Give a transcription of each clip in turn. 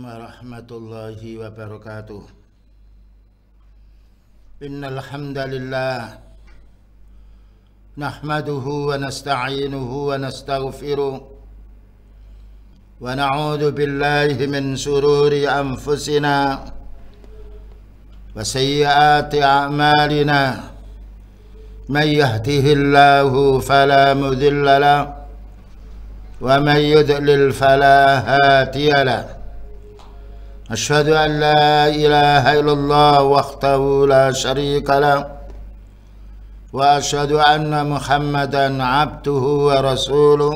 ورحمة الله وبركاته إن الحمد لله نحمده ونستعينه ونستغفره ونعوذ بالله من شرور أنفسنا وسيئات أعمالنا من يهده الله فلا مذل له ومن يذلل فلا هاتي له أشهد أن لا إله إلا الله وحده لا شريك له وأشهد أن محمدا عبده ورسوله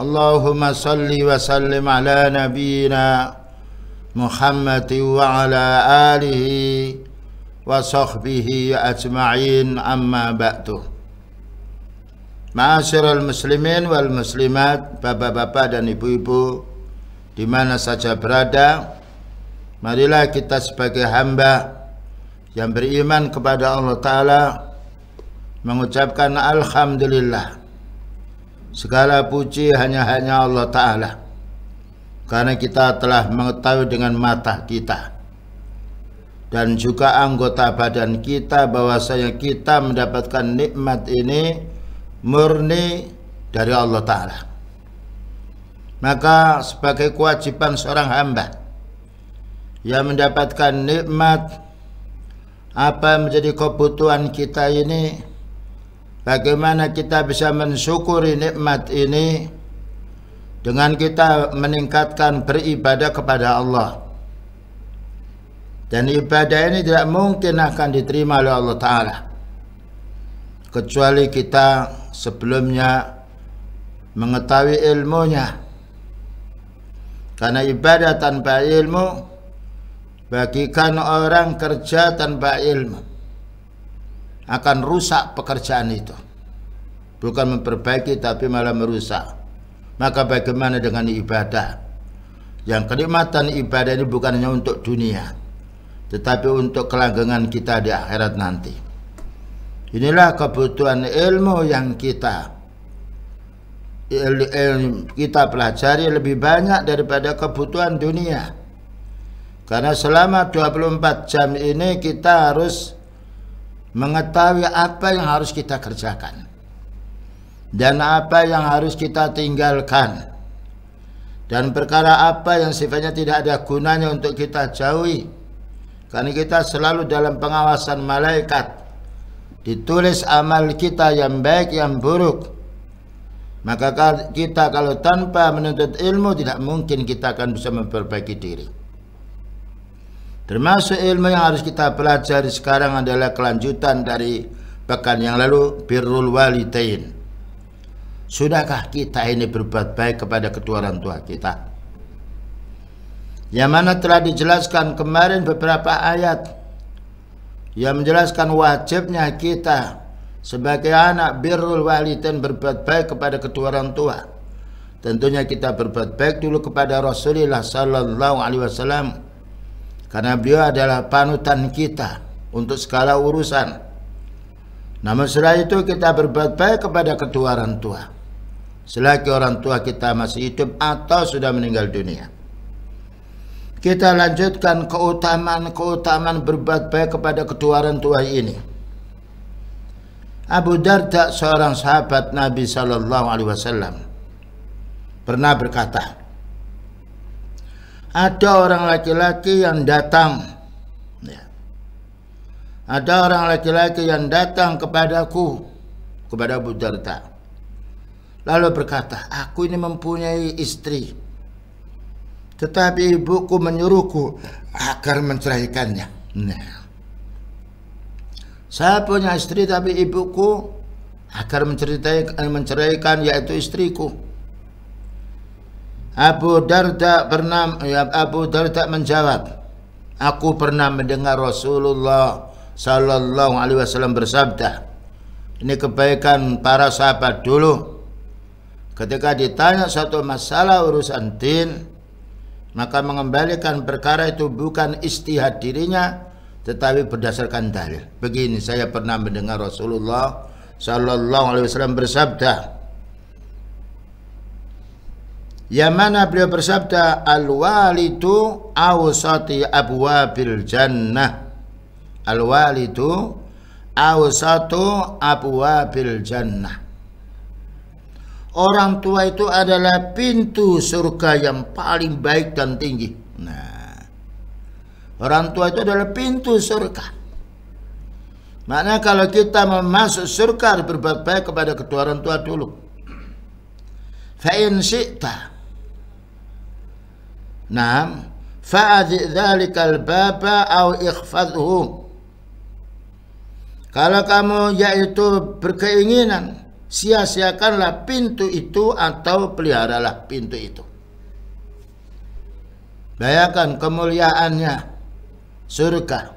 اللهم صل وسلم على نبينا محمد وعلى آله وصحبه أجمعين أما بعد معاشر المسلمين والمسلمات بابا بابا dan ibu-ibu di mana saja berada marilah kita sebagai hamba yang beriman kepada Allah taala mengucapkan alhamdulillah segala puji hanya-hanya Allah taala karena kita telah mengetahui dengan mata kita dan juga anggota badan kita bahwasanya kita mendapatkan nikmat ini murni dari Allah taala maka sebagai kewajiban seorang hamba yang mendapatkan nikmat apa menjadi kebutuhan kita ini bagaimana kita bisa mensyukuri nikmat ini dengan kita meningkatkan beribadah kepada Allah dan ibadah ini tidak mungkin akan diterima oleh Allah Ta'ala kecuali kita sebelumnya mengetahui ilmunya karena ibadah tanpa ilmu bagikan orang kerja tanpa ilmu akan rusak pekerjaan itu. Bukan memperbaiki tapi malah merusak. Maka bagaimana dengan ibadah? Yang kenikmatan ibadah ini bukan hanya untuk dunia, tetapi untuk kelanggengan kita di akhirat nanti. Inilah kebutuhan ilmu yang kita kita pelajari lebih banyak daripada kebutuhan dunia. Karena selama 24 jam ini kita harus mengetahui apa yang harus kita kerjakan dan apa yang harus kita tinggalkan dan perkara apa yang sifatnya tidak ada gunanya untuk kita jauhi karena kita selalu dalam pengawasan malaikat ditulis amal kita yang baik yang buruk maka kita kalau tanpa menuntut ilmu tidak mungkin kita akan bisa memperbaiki diri. Termasuk ilmu yang harus kita pelajari sekarang adalah kelanjutan dari pekan yang lalu birrul walidain. Sudahkah kita ini berbuat baik kepada kedua orang tua kita? Yang mana telah dijelaskan kemarin beberapa ayat yang menjelaskan wajibnya kita sebagai anak birrul walidain berbuat baik kepada kedua orang tua. Tentunya kita berbuat baik dulu kepada Rasulullah sallallahu alaihi wasallam karena beliau adalah panutan kita untuk segala urusan. Namun setelah itu kita berbuat baik kepada kedua orang tua. Selagi orang tua kita masih hidup atau sudah meninggal dunia. Kita lanjutkan keutamaan-keutamaan berbuat baik kepada kedua orang tua ini. Abu Darda seorang sahabat Nabi Shallallahu Alaihi Wasallam pernah berkata, ada orang laki-laki yang datang, ya. ada orang laki-laki yang datang kepadaku kepada Abu Darda, lalu berkata, aku ini mempunyai istri, tetapi ibuku menyuruhku agar menceraikannya. Nah. Saya punya istri tapi ibuku agar menceraikan, eh, menceraikan yaitu istriku. Abu Darda pernah ya Abu Darda menjawab, aku pernah mendengar Rasulullah Sallallahu Alaihi Wasallam bersabda, ini kebaikan para sahabat dulu. Ketika ditanya suatu masalah urusan din, maka mengembalikan perkara itu bukan istihad dirinya, tetapi berdasarkan dalil. Begini saya pernah mendengar Rasulullah Shallallahu Alaihi Wasallam bersabda, yang mana beliau bersabda al walidu awsati abwabil jannah al walidu awsatu abwabil jannah orang tua itu adalah pintu surga yang paling baik dan tinggi nah Orang tua itu adalah pintu surga. Maknanya kalau kita memasuk surga berbuat baik kepada kedua orang tua dulu. Fa'in syi'ta. Naam. fa'adzik dhalikal baba au ikhfadhu. Kalau kamu yaitu berkeinginan, sia-siakanlah pintu itu atau peliharalah pintu itu. Bayangkan kemuliaannya surga.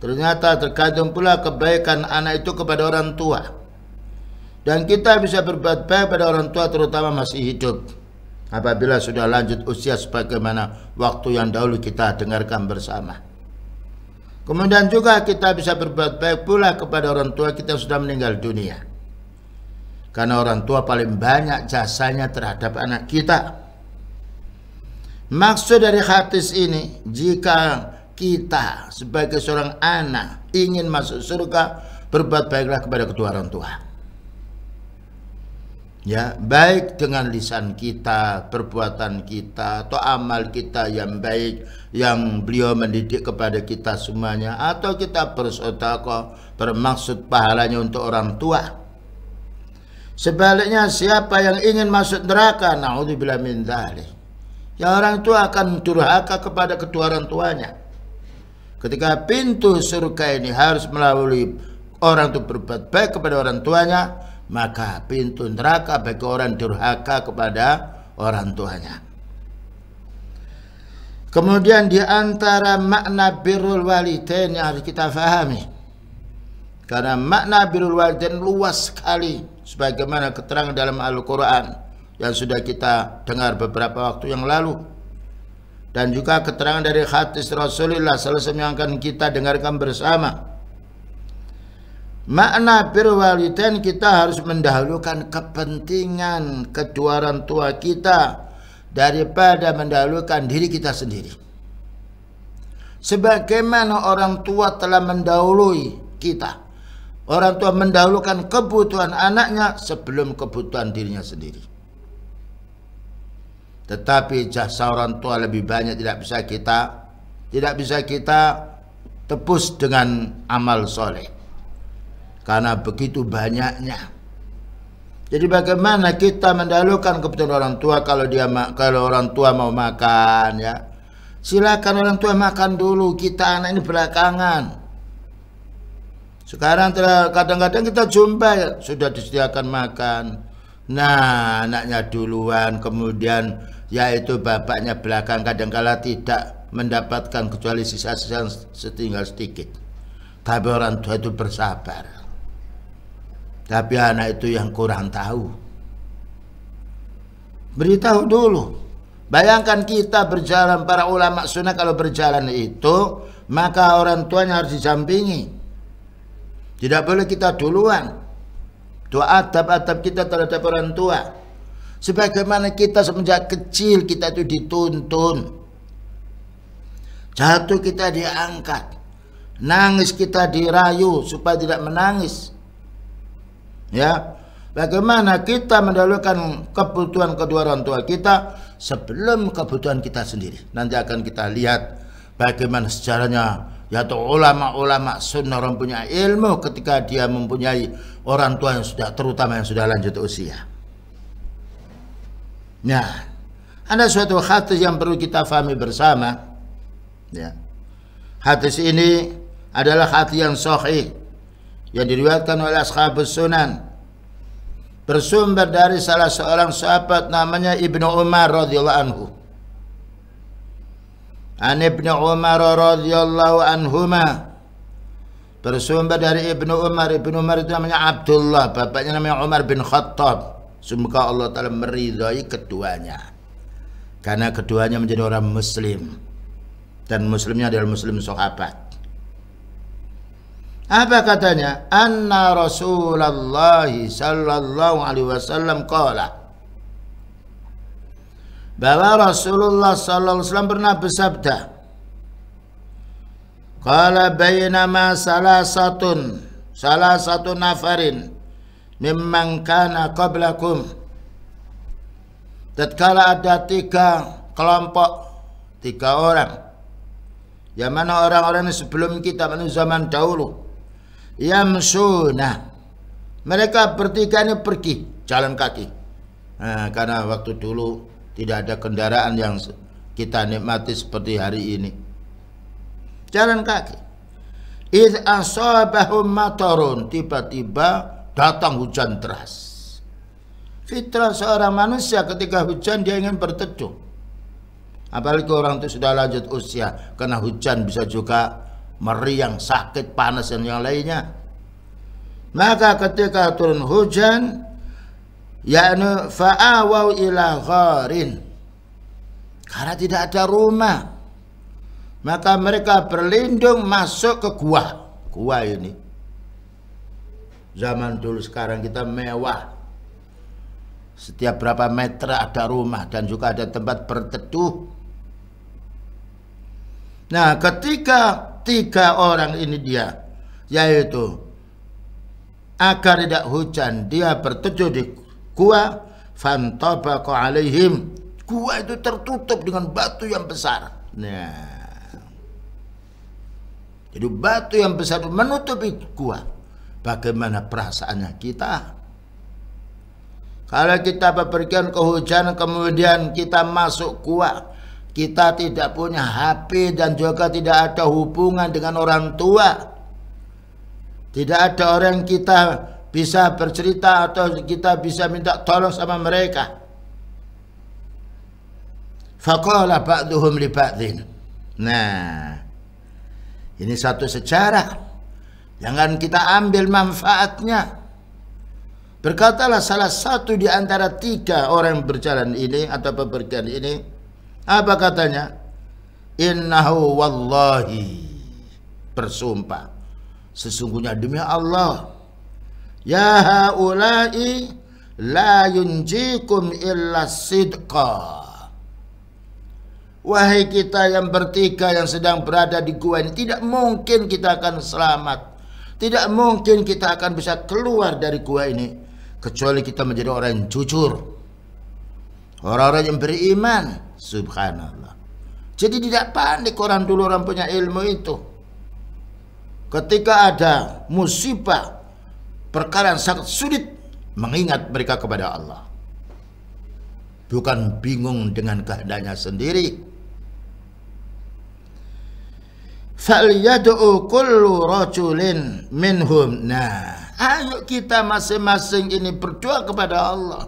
Ternyata terkadang pula kebaikan anak itu kepada orang tua. Dan kita bisa berbuat baik pada orang tua terutama masih hidup. Apabila sudah lanjut usia sebagaimana waktu yang dahulu kita dengarkan bersama. Kemudian juga kita bisa berbuat baik pula kepada orang tua kita yang sudah meninggal dunia. Karena orang tua paling banyak jasanya terhadap anak kita. Maksud dari hadis ini, jika kita sebagai seorang anak ingin masuk surga berbuat baiklah kepada kedua orang tua ya baik dengan lisan kita perbuatan kita atau amal kita yang baik yang beliau mendidik kepada kita semuanya atau kita bersodako bermaksud pahalanya untuk orang tua sebaliknya siapa yang ingin masuk neraka naudzubillah min dzalik ya orang tua akan durhaka kepada kedua orang tuanya Ketika pintu surga ini harus melalui orang itu berbuat baik kepada orang tuanya, maka pintu neraka bagi orang durhaka kepada orang tuanya. Kemudian di antara makna birrul walidain yang harus kita fahami. Karena makna birrul walidain luas sekali sebagaimana keterangan dalam Al-Qur'an yang sudah kita dengar beberapa waktu yang lalu dan juga keterangan dari hadis Rasulullah selesai yang akan kita dengarkan bersama. Makna birwalidain kita harus mendahulukan kepentingan kedua orang tua kita daripada mendahulukan diri kita sendiri. Sebagaimana orang tua telah mendahului kita. Orang tua mendahulukan kebutuhan anaknya sebelum kebutuhan dirinya sendiri. Tetapi jasa orang tua lebih banyak tidak bisa kita tidak bisa kita tebus dengan amal soleh. Karena begitu banyaknya. Jadi bagaimana kita mendalukan kebutuhan orang tua kalau dia kalau orang tua mau makan ya. Silakan orang tua makan dulu, kita anak ini belakangan. Sekarang kadang-kadang kita jumpa ya, sudah disediakan makan. Nah, anaknya duluan kemudian yaitu bapaknya belakang kadangkala tidak mendapatkan kecuali sisa-sisa setinggal sedikit. Tapi orang tua itu bersabar. Tapi anak itu yang kurang tahu. Beritahu dulu. Bayangkan kita berjalan para ulama sunnah kalau berjalan itu maka orang tuanya harus dijampingi Tidak boleh kita duluan. Doa adab-adab kita terhadap orang tua Sebagaimana kita semenjak kecil kita itu dituntun. Jatuh kita diangkat. Nangis kita dirayu supaya tidak menangis. Ya. Bagaimana kita mendalukan kebutuhan kedua orang tua kita sebelum kebutuhan kita sendiri. Nanti akan kita lihat bagaimana sejarahnya yaitu ulama-ulama sunnah orang punya ilmu ketika dia mempunyai orang tua yang sudah terutama yang sudah lanjut usia. Nah, ada suatu hati yang perlu kita fahami bersama. Ya. Hadis ini adalah hati yang sahih yang diriwayatkan oleh ashabus sunan bersumber dari salah seorang sahabat namanya Ibnu Umar radhiyallahu anhu. An Ibnu Umar radhiyallahu anhuma bersumber dari Ibnu Umar. Ibnu Umar itu namanya Abdullah, bapaknya namanya Umar bin Khattab. Semoga Allah Ta'ala meridhai keduanya Karena keduanya menjadi orang muslim Dan muslimnya adalah muslim sahabat apa katanya? Anna Rasulullah sallallahu alaihi wasallam kala bahwa Rasulullah sallallahu alaihi wasallam pernah bersabda Qala bainama salah satun salah satu nafarin mimman kana qablakum tatkala ada tiga kelompok tiga orang yang mana orang-orang sebelum kita menuju zaman dahulu yamsuna mereka bertiga ini pergi jalan kaki nah, karena waktu dulu tidak ada kendaraan yang kita nikmati seperti hari ini jalan kaki id asabahum matarun tiba-tiba datang hujan deras. Fitrah seorang manusia ketika hujan dia ingin berteduh. Apalagi orang itu sudah lanjut usia, kena hujan bisa juga meriang, sakit, panas dan yang lainnya. Maka ketika turun hujan, yakni fa'awaw ila gharin. Karena tidak ada rumah, maka mereka berlindung masuk ke gua. Gua ini Zaman dulu sekarang kita mewah. Setiap berapa meter ada rumah dan juga ada tempat berteduh. Nah, ketika tiga orang ini dia, yaitu agar tidak hujan, dia berteduh di gua fantabaqa alaihim. Gua itu tertutup dengan batu yang besar. Nah. Jadi batu yang besar menutupi gua bagaimana perasaannya kita. Kalau kita bepergian ke hujan kemudian kita masuk gua, kita tidak punya HP dan juga tidak ada hubungan dengan orang tua. Tidak ada orang kita bisa bercerita atau kita bisa minta tolong sama mereka. Fakola ba'duhum li ba'din. Nah, ini satu sejarah Jangan kita ambil manfaatnya. Berkatalah salah satu di antara tiga orang berjalan ini atau bepergian ini. Apa katanya? Innahu wallahi. Bersumpah. Sesungguhnya demi Allah. Ya haulai la yunjikum illa sidqah. Wahai kita yang bertiga yang sedang berada di gua ini Tidak mungkin kita akan selamat tidak mungkin kita akan bisa keluar dari gua ini kecuali kita menjadi orang yang jujur. Orang-orang yang beriman, subhanallah. Jadi tidak panik orang dulu orang punya ilmu itu. Ketika ada musibah, perkara yang sangat sulit, mengingat mereka kepada Allah. Bukan bingung dengan keadaannya sendiri falyad'u kullu rajulin minhum. Nah, ayo kita masing-masing ini berdoa kepada Allah.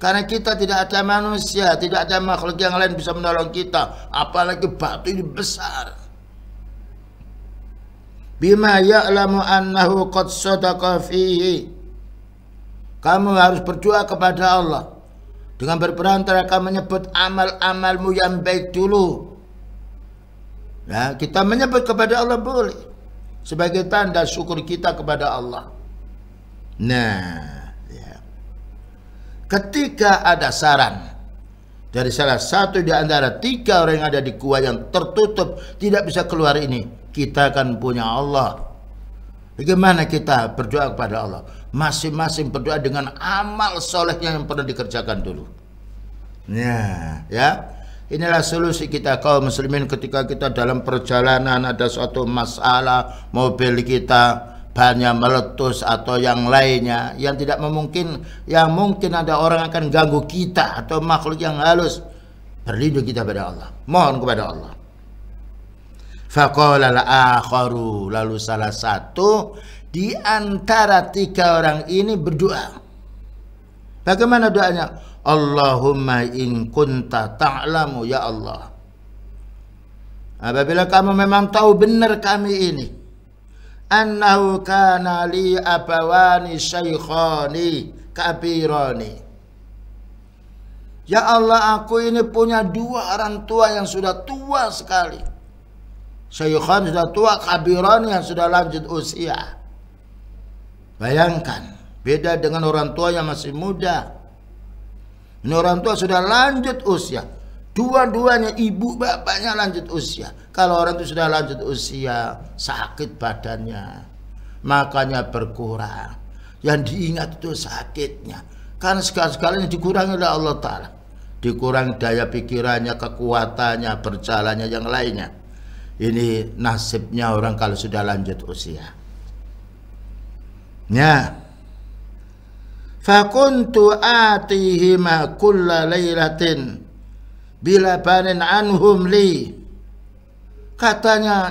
Karena kita tidak ada manusia, tidak ada makhluk yang lain bisa menolong kita, apalagi batu ini besar. Bima ya'lamu annahu qad sadaqa fihi. Kamu harus berdoa kepada Allah dengan berperantara kamu menyebut amal-amalmu yang baik dulu Nah, kita menyebut kepada Allah boleh sebagai tanda syukur kita kepada Allah. Nah, ya. ketika ada saran dari salah satu di antara tiga orang yang ada di gua yang tertutup tidak bisa keluar ini, kita akan punya Allah. Bagaimana kita berdoa kepada Allah? Masing-masing berdoa dengan amal solehnya yang pernah dikerjakan dulu. Nah, ya. Inilah solusi kita kaum muslimin ketika kita dalam perjalanan ada suatu masalah mobil kita banyak meletus atau yang lainnya yang tidak memungkin yang mungkin ada orang akan ganggu kita atau makhluk yang halus berlindung kita kepada Allah mohon kepada Allah faqala akharu lalu salah satu di antara tiga orang ini berdoa bagaimana doanya Allahumma in kunta ta'lamu ya Allah. Apabila kamu memang tahu benar kami ini. Annahu kana li abawani syaikhani kabirani. Ya Allah aku ini punya dua orang tua yang sudah tua sekali. Syaikhani sudah tua, kabirani yang sudah lanjut usia. Bayangkan, beda dengan orang tua yang masih muda ini orang tua sudah lanjut usia. Dua-duanya ibu bapaknya lanjut usia. Kalau orang itu sudah lanjut usia, sakit badannya. Makanya berkurang. Yang diingat itu sakitnya. Karena sekali-sekali segalanya dikurangi oleh Allah Ta'ala. Dikurangi daya pikirannya, kekuatannya, berjalannya, yang lainnya. Ini nasibnya orang kalau sudah lanjut usia. Ya fakuntu atihima kulla laylatin bila banin anhum li katanya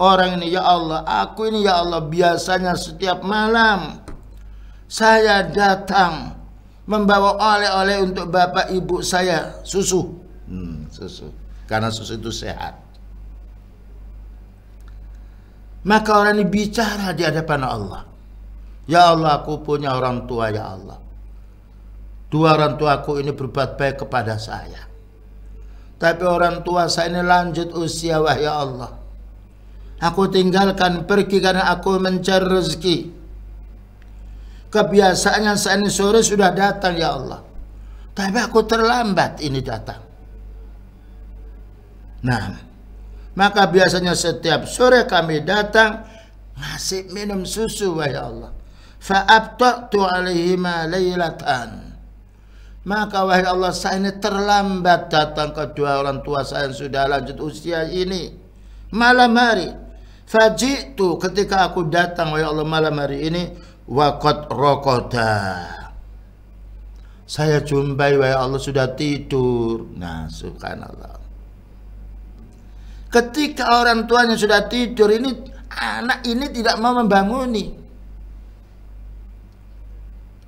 orang ini ya Allah aku ini ya Allah biasanya setiap malam saya datang membawa oleh-oleh untuk bapak ibu saya susu hmm, susu karena susu itu sehat maka orang ini bicara di hadapan Allah Ya Allah aku punya orang tua ya Allah. Dua orang tua aku ini berbuat baik kepada saya. Tapi orang tua saya ini lanjut usia wah ya Allah. Aku tinggalkan pergi karena aku mencari rezeki. Kebiasaannya saya ini sore sudah datang ya Allah. Tapi aku terlambat ini datang. Nah, maka biasanya setiap sore kami datang ngasih minum susu wahai ya Allah fa'abtu'tu alaihima laylatan. Maka wahai Allah saya ini terlambat datang dua orang tua saya yang sudah lanjut usia ini. Malam hari. Fajitu ketika aku datang wahai Allah malam hari ini. Wakot rokoda. Saya jumpai wahai Allah sudah tidur. Nah subhanallah. Ketika orang tuanya sudah tidur ini anak ini tidak mau membanguni.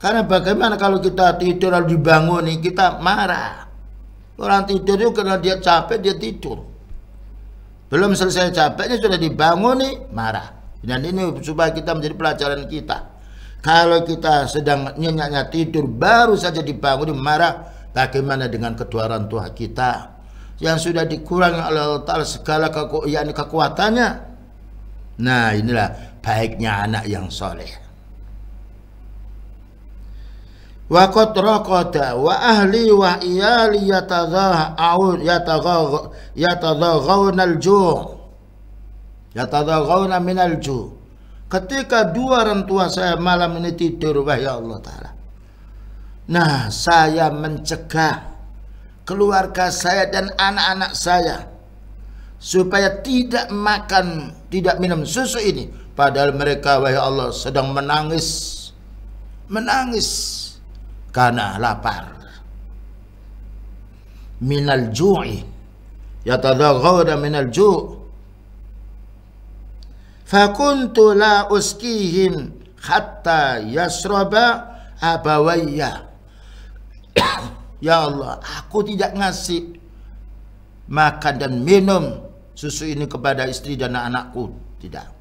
Karena bagaimana kalau kita tidur lalu nih kita marah. Orang tidur itu karena dia capek, dia tidur. Belum selesai capeknya sudah dibangun nih marah. Dan ini supaya kita menjadi pelajaran kita. Kalau kita sedang nyenyaknya tidur, baru saja dibangun, marah. Bagaimana dengan kedua orang tua kita yang sudah dikurangi oleh Allah Ta'ala segala keku, yakni kekuatannya? Nah inilah baiknya anak yang soleh wa qad raqada wa ahli wa iyali yatadha'u yatadhaghawna al-ju' min al ketika dua orang tua saya malam ini tidur wahai ya Allah taala nah saya mencegah keluarga saya dan anak-anak saya supaya tidak makan tidak minum susu ini padahal mereka wahai ya Allah sedang menangis menangis karena lapar minal ju'i yatadhaghara minal ju' fakuntu la uskihim hatta yasraba abawayya ya Allah aku tidak ngasih makan dan minum susu ini kepada istri dan anak-anakku tidak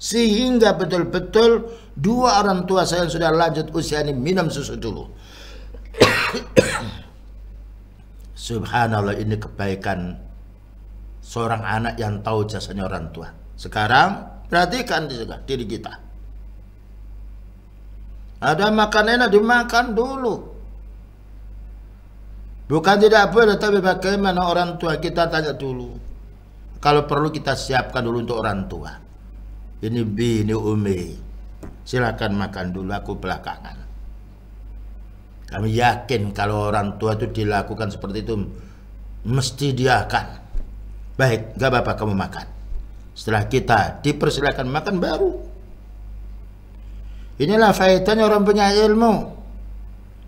sehingga betul-betul Dua orang tua saya yang sudah lanjut usia ini minum susu dulu. Subhanallah ini kebaikan seorang anak yang tahu jasanya orang tua. Sekarang perhatikan diri kita. Ada makan enak dimakan dulu. Bukan tidak boleh tapi bagaimana orang tua kita tanya dulu. Kalau perlu kita siapkan dulu untuk orang tua. Ini bini umi silakan makan dulu aku belakangan. Kami yakin kalau orang tua itu dilakukan seperti itu mesti dia akan. Baik, gak apa-apa kamu makan. Setelah kita dipersilakan makan baru. Inilah faedahnya orang punya ilmu.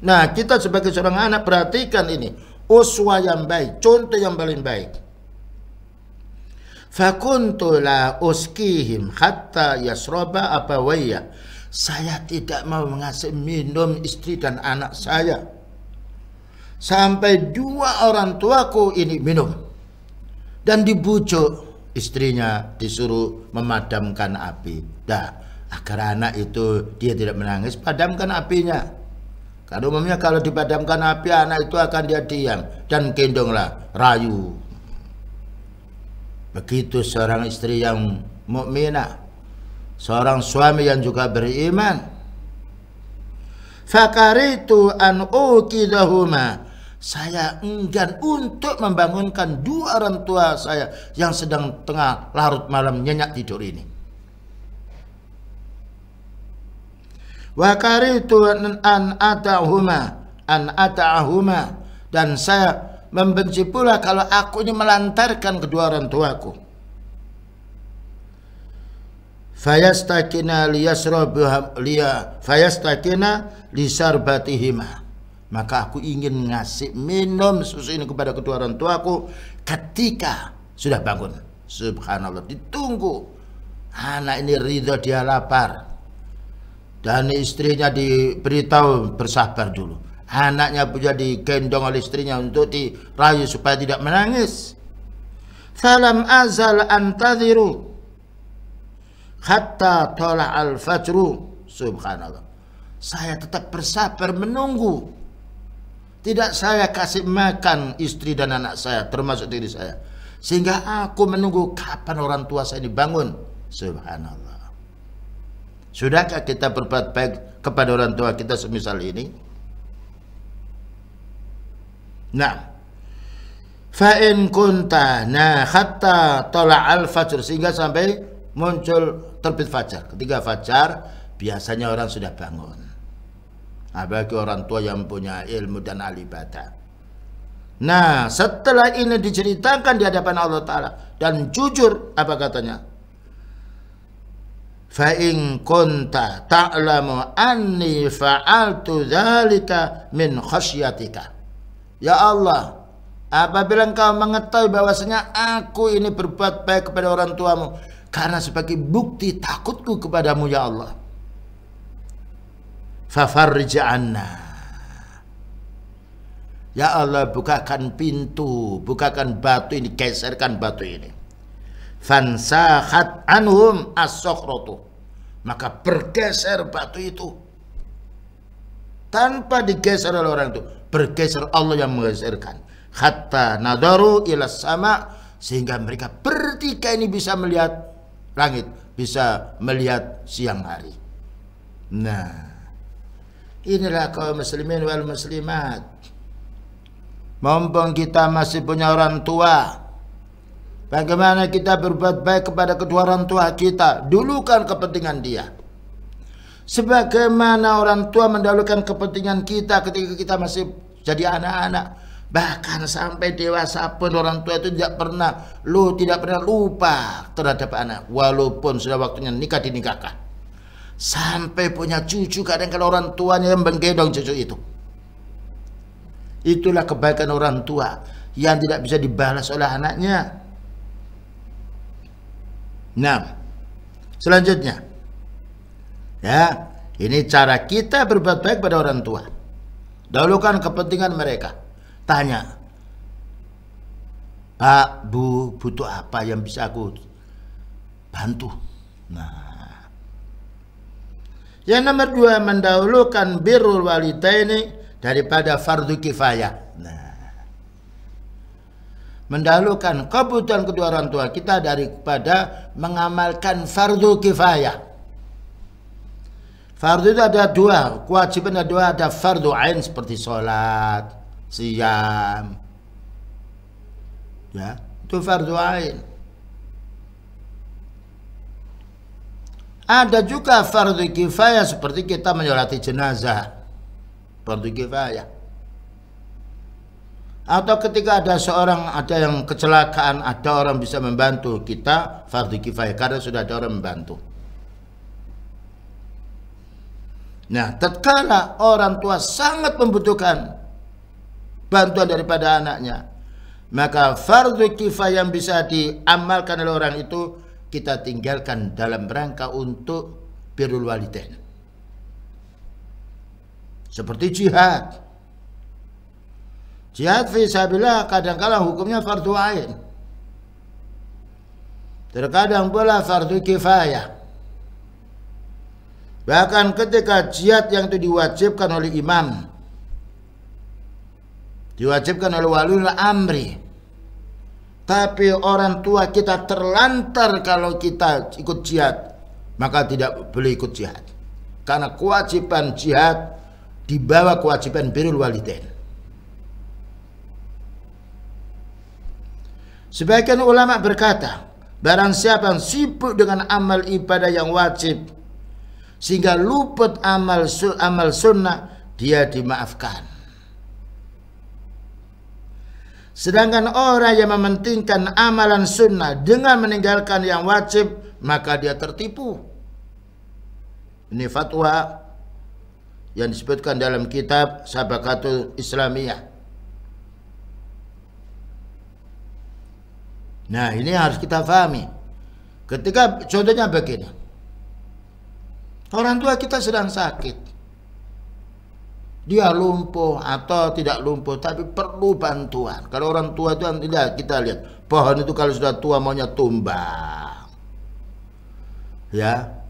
Nah, kita sebagai seorang anak perhatikan ini. Uswa yang baik, contoh yang paling baik. Fakuntu la uskihim hatta yasroba abawaya. Saya tidak mau mengasih minum istri dan anak saya. Sampai dua orang tuaku ini minum. Dan dibujuk istrinya disuruh memadamkan api. Dah, agar anak itu dia tidak menangis, padamkan apinya. Karena umumnya kalau dipadamkan api anak itu akan dia diam dan kendonglah rayu Begitu seorang istri yang mukminah, seorang suami yang juga beriman. Fakaritu an ukidahuma. Saya enggan untuk membangunkan dua orang tua saya yang sedang tengah larut malam nyenyak tidur ini. Wakari tuan an an dan saya Membenci pula kalau aku ini melantarkan kedua orang tuaku. Fayastakina liya fayastakina lisarbatihima. Maka aku ingin ngasih minum susu ini kepada kedua orang tuaku ketika sudah bangun. Subhanallah ditunggu. Anak ini ridho dia lapar. Dan istrinya diberitahu bersabar dulu Anaknya pun jadi oleh istrinya untuk dirayu supaya tidak menangis. Salam azal antadhiru hatta tola al-fajru. Subhanallah. Saya tetap bersabar menunggu. Tidak saya kasih makan istri dan anak saya termasuk diri saya. Sehingga aku menunggu kapan orang tua saya ini bangun. Subhanallah. Sudahkah kita berbuat baik kepada orang tua kita semisal ini? Nah, fa'in kunta nah hatta tola al fajr sehingga sampai muncul terbit fajar ketika fajar biasanya orang sudah bangun apalagi nah, orang tua yang punya ilmu dan alibata nah setelah ini diceritakan di hadapan Allah Ta'ala dan jujur apa katanya fa'in kunta ta'lamu anni fa'altu dhalika min khasyatika Ya Allah, apabila engkau mengetahui bahwasanya aku ini berbuat baik kepada orang tuamu karena sebagai bukti takutku kepadamu ya Allah. Fafarrij Ya Allah bukakan pintu, bukakan batu ini, geserkan batu ini. Fansahat anhum as Maka bergeser batu itu. Tanpa digeser oleh orang itu bergeser Allah yang menggeserkan hatta nadaru ila sama sehingga mereka bertiga ini bisa melihat langit bisa melihat siang hari nah inilah kaum muslimin wal muslimat mumpung kita masih punya orang tua bagaimana kita berbuat baik kepada kedua orang tua kita dulukan kepentingan dia Sebagaimana orang tua mendahulukan kepentingan kita ketika kita masih jadi anak-anak. Bahkan sampai dewasa pun orang tua itu tidak pernah, lu tidak pernah lupa terhadap anak. Walaupun sudah waktunya nikah dinikahkan. Sampai punya cucu kadang kalau orang tuanya yang menggendong cucu itu. Itulah kebaikan orang tua yang tidak bisa dibalas oleh anaknya. Nah, selanjutnya. Ya, ini cara kita berbuat baik pada orang tua. Dahulukan kepentingan mereka. Tanya, Pak, Bu, butuh apa yang bisa aku bantu? Nah, yang nomor dua mendahulukan birrul ini daripada fardu kifayah. Nah, mendahulukan kebutuhan kedua orang tua kita daripada mengamalkan fardu kifayah. Fardu itu ada dua, kewajiban ada dua, ada fardu ain seperti sholat, siam, ya itu fardu ain. Ada juga fardu kifayah seperti kita menyolati jenazah, fardu kifayah. Atau ketika ada seorang ada yang kecelakaan, ada orang bisa membantu kita fardu kifayah karena sudah ada orang membantu. Nah, tatkala orang tua sangat membutuhkan bantuan daripada anaknya, maka fardu kifayah yang bisa diamalkan oleh orang itu kita tinggalkan dalam rangka untuk birrul walidain. Seperti jihad. Jihad fi sabilillah kala hukumnya fardu ain. Terkadang pula fardu kifayah. Bahkan ketika jihad yang itu diwajibkan oleh imam Diwajibkan oleh waliul amri Tapi orang tua kita terlantar kalau kita ikut jihad Maka tidak boleh ikut jihad Karena kewajiban jihad dibawa kewajiban birul walidain Sebagian ulama berkata Barang siapa yang sibuk dengan amal ibadah yang wajib sehingga luput amal amal sunnah dia dimaafkan. Sedangkan orang yang mementingkan amalan sunnah dengan meninggalkan yang wajib maka dia tertipu. Ini fatwa yang disebutkan dalam kitab Sabakatul Islamiyah. Nah ini harus kita fahami. Ketika contohnya begini. Orang tua kita sedang sakit. Dia lumpuh atau tidak lumpuh, tapi perlu bantuan. Kalau orang tua itu tidak ya, kita lihat pohon itu kalau sudah tua maunya tumbang, ya.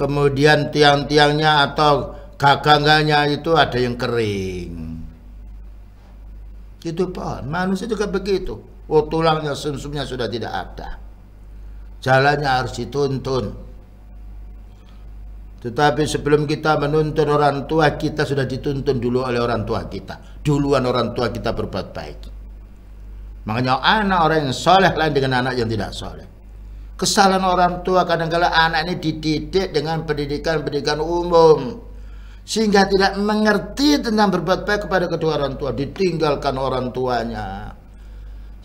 Kemudian tiang-tiangnya atau gagangnya itu ada yang kering. Itu pohon. Manusia juga begitu. Oh tulangnya sumsumnya sudah tidak ada. Jalannya harus dituntun tetapi sebelum kita menuntun orang tua kita sudah dituntun dulu oleh orang tua kita. Duluan orang tua kita berbuat baik. Makanya anak orang yang soleh lain dengan anak yang tidak soleh. Kesalahan orang tua kadang-kala anak ini dididik dengan pendidikan-pendidikan umum. Sehingga tidak mengerti tentang berbuat baik kepada kedua orang tua. Ditinggalkan orang tuanya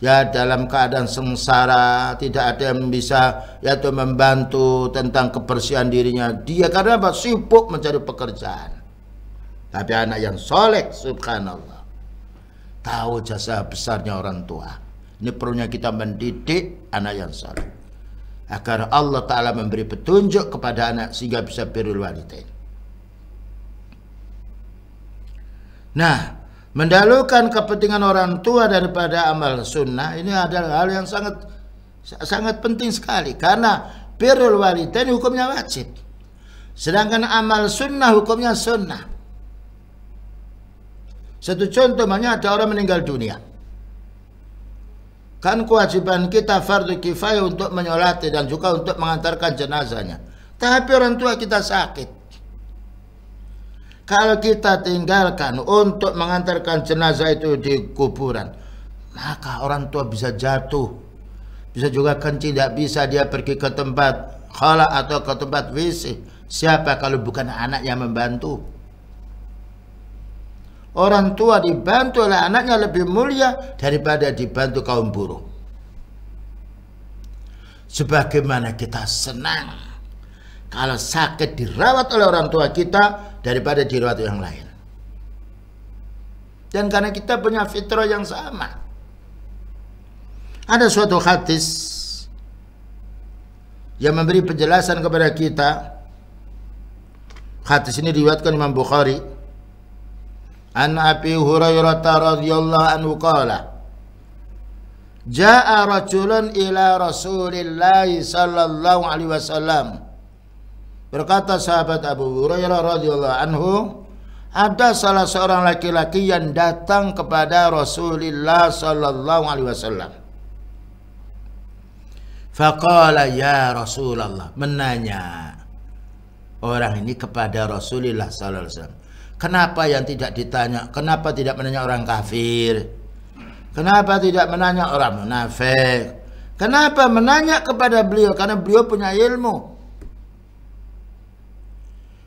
ya dalam keadaan sengsara tidak ada yang bisa yaitu membantu tentang kebersihan dirinya dia karena apa sibuk mencari pekerjaan tapi anak yang soleh subhanallah tahu jasa besarnya orang tua ini perlunya kita mendidik anak yang soleh agar Allah Ta'ala memberi petunjuk kepada anak sehingga bisa birul nah Mendalukan kepentingan orang tua daripada amal sunnah ini adalah hal yang sangat sangat penting sekali karena birrul walidain hukumnya wajib sedangkan amal sunnah hukumnya sunnah satu contoh ada orang meninggal dunia kan kewajiban kita fardu kifayah untuk menyolati dan juga untuk mengantarkan jenazahnya tapi orang tua kita sakit kalau kita tinggalkan untuk mengantarkan jenazah itu di kuburan, maka orang tua bisa jatuh. Bisa juga kencing, tidak bisa dia pergi ke tempat khala atau ke tempat WC. Siapa kalau bukan anak yang membantu? Orang tua dibantu oleh anaknya lebih mulia daripada dibantu kaum buruh. Sebagaimana kita senang kalau sakit dirawat oleh orang tua kita daripada dirawat yang lain. Dan karena kita punya fitrah yang sama. Ada suatu hadis yang memberi penjelasan kepada kita. Hadis ini diriwayatkan Imam Bukhari. An Abi Hurairah radhiyallahu anhu qala Ja'a rajulun ila Rasulillah sallallahu alaihi wasallam Berkata sahabat Abu Hurairah radhiyallahu anhu, ada salah seorang laki-laki yang datang kepada Rasulullah sallallahu alaihi wasallam. Faqala ya Rasulullah, menanya orang ini kepada Rasulullah sallallahu alaihi wasallam. Kenapa yang tidak ditanya? Kenapa tidak menanya orang kafir? Kenapa tidak menanya orang munafik? Kenapa menanya kepada beliau? Karena beliau punya ilmu.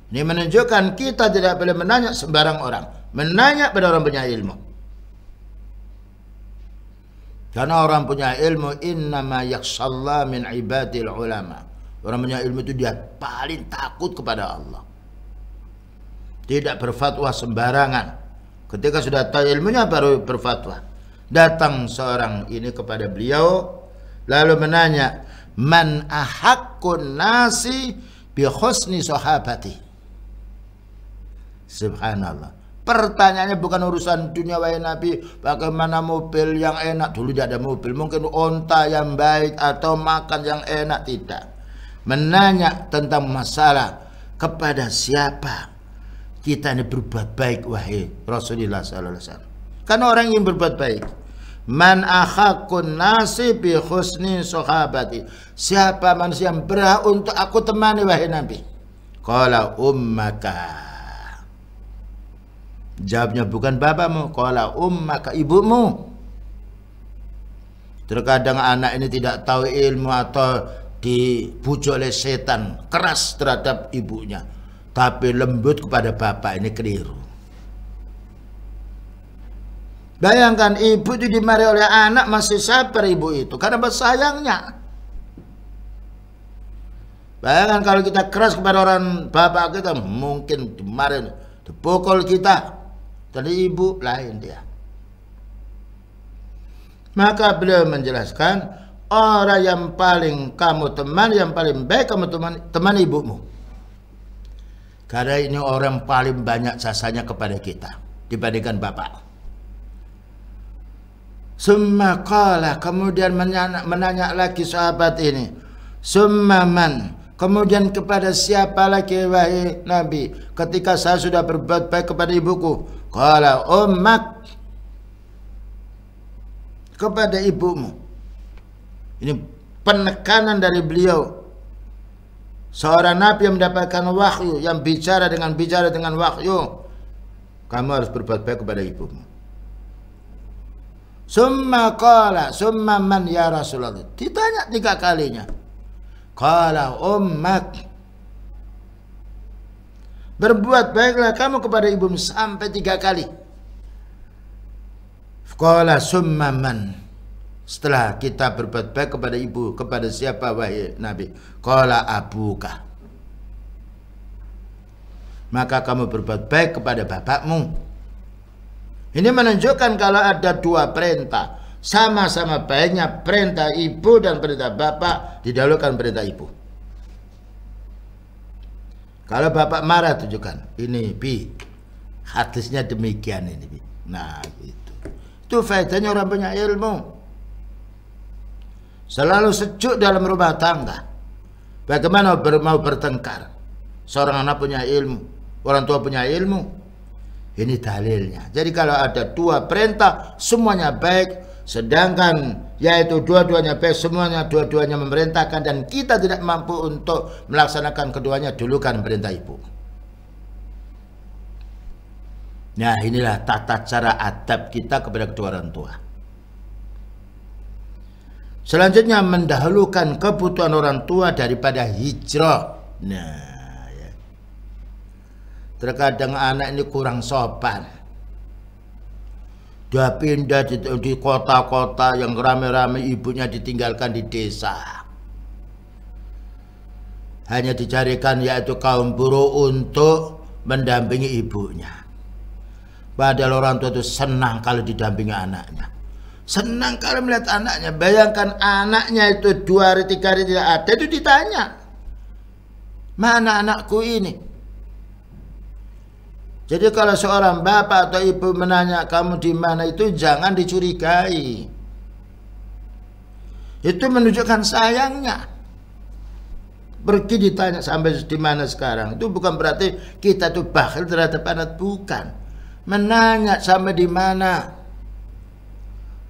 Ini menunjukkan kita tidak boleh menanya sembarang orang. Menanya pada orang punya ilmu. Karena orang punya ilmu innama yaksallah min ibadil ulama. Orang punya ilmu itu dia paling takut kepada Allah. Tidak berfatwa sembarangan. Ketika sudah tahu ilmunya baru berfatwa. Datang seorang ini kepada beliau lalu menanya man ahakun nasi bi khusni sahabati Subhanallah. Pertanyaannya bukan urusan dunia wahai Nabi, bagaimana mobil yang enak dulu tidak ada mobil, mungkin onta yang baik atau makan yang enak tidak. Menanya tentang masalah kepada siapa kita ini berbuat baik wahai Rasulullah sallallahu alaihi wasallam. Karena orang yang berbuat baik Man akhakun nasib husni sahabati. Siapa manusia yang berhak untuk aku temani wahai Nabi? Qala ummaka Jawabnya bukan bapamu, babamu, um ummaka ibumu. Terkadang anak ini tidak tahu ilmu atau dibujuk oleh setan keras terhadap ibunya, tapi lembut kepada bapak ini keliru. Bayangkan ibu itu dimarahi oleh anak masih sabar ibu itu karena bersayangnya. Bayangkan kalau kita keras kepada orang bapak kita mungkin kemarin dipukul kita, ibu lain dia. Maka beliau menjelaskan orang yang paling kamu teman, yang paling baik kamu teman, teman ibumu. Karena ini orang paling banyak sasanya kepada kita dibandingkan bapak. Summa qala kemudian menanya, menanya lagi sahabat ini. Summa man kemudian kepada siapa lagi wahai Nabi ketika saya sudah berbuat baik kepada ibuku Qala ummak kepada ibumu. Ini penekanan dari beliau. Seorang nabi yang mendapatkan wahyu, yang bicara dengan bicara dengan wahyu, kamu harus berbuat baik kepada ibumu. Summa qala, summa man ya Rasulullah. Ditanya tiga kalinya. Qala ummak Berbuat baiklah kamu kepada ibumu sampai tiga kali. Fakola summaman. Setelah kita berbuat baik kepada ibu, kepada siapa wahai Nabi? Kola abuka. Maka kamu berbuat baik kepada bapakmu. Ini menunjukkan kalau ada dua perintah. Sama-sama baiknya perintah ibu dan perintah bapak didahulukan perintah ibu. Kalau bapak marah tunjukkan ini bi hadisnya demikian ini bi. Nah gitu. Itu faedahnya orang punya ilmu. Selalu sejuk dalam rumah tangga. Bagaimana ber, mau bertengkar? Seorang anak punya ilmu, orang tua punya ilmu. Ini dalilnya. Jadi kalau ada dua perintah semuanya baik, sedangkan yaitu dua-duanya baik semuanya dua-duanya memerintahkan dan kita tidak mampu untuk melaksanakan keduanya dulukan perintah ibu nah inilah tata cara adab kita kepada kedua orang tua selanjutnya mendahulukan kebutuhan orang tua daripada hijrah nah ya. terkadang anak ini kurang sopan dia pindah di, kota-kota yang rame-rame ibunya ditinggalkan di desa. Hanya dicarikan yaitu kaum buruh untuk mendampingi ibunya. Padahal orang tua itu senang kalau didampingi anaknya. Senang kalau melihat anaknya. Bayangkan anaknya itu dua hari, tiga hari tidak ada itu ditanya. Mana anakku ini? Jadi kalau seorang bapak atau ibu menanya kamu di mana itu jangan dicurigai. Itu menunjukkan sayangnya. Pergi ditanya sampai di mana sekarang. Itu bukan berarti kita tuh bakhil terhadap anak bukan. Menanya sampai di mana.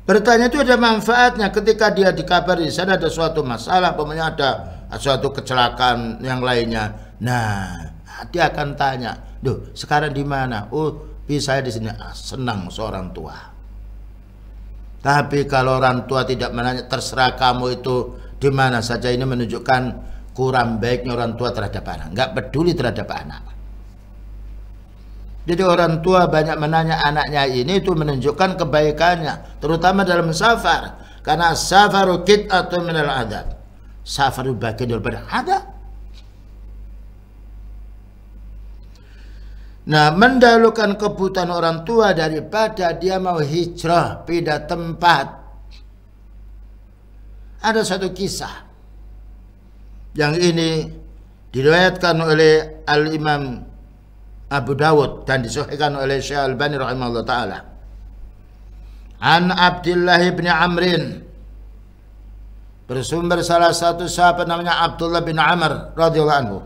Bertanya itu ada manfaatnya ketika dia dikabari sana ada suatu masalah, pokoknya ada suatu kecelakaan yang lainnya. Nah, dia akan tanya, "Duh, sekarang di mana?" "Oh, saya di sini." Ah, senang seorang tua. Tapi kalau orang tua tidak menanya, terserah kamu itu di mana saja ini menunjukkan kurang baiknya orang tua terhadap anak. enggak peduli terhadap anak. Jadi orang tua banyak menanya anaknya ini itu menunjukkan kebaikannya, terutama dalam safar. Karena safaru atau minal adab. Safaru bagian daripada adab. Nah, mendalukan kebutuhan orang tua daripada dia mau hijrah pindah tempat. Ada satu kisah yang ini diriwayatkan oleh Al Imam Abu Dawud dan disahihkan oleh Syekh al Bani rahimahullah taala. An Abdullah bin Amrin bersumber salah satu sahabat namanya Abdullah bin Amr radhiyallahu anhu.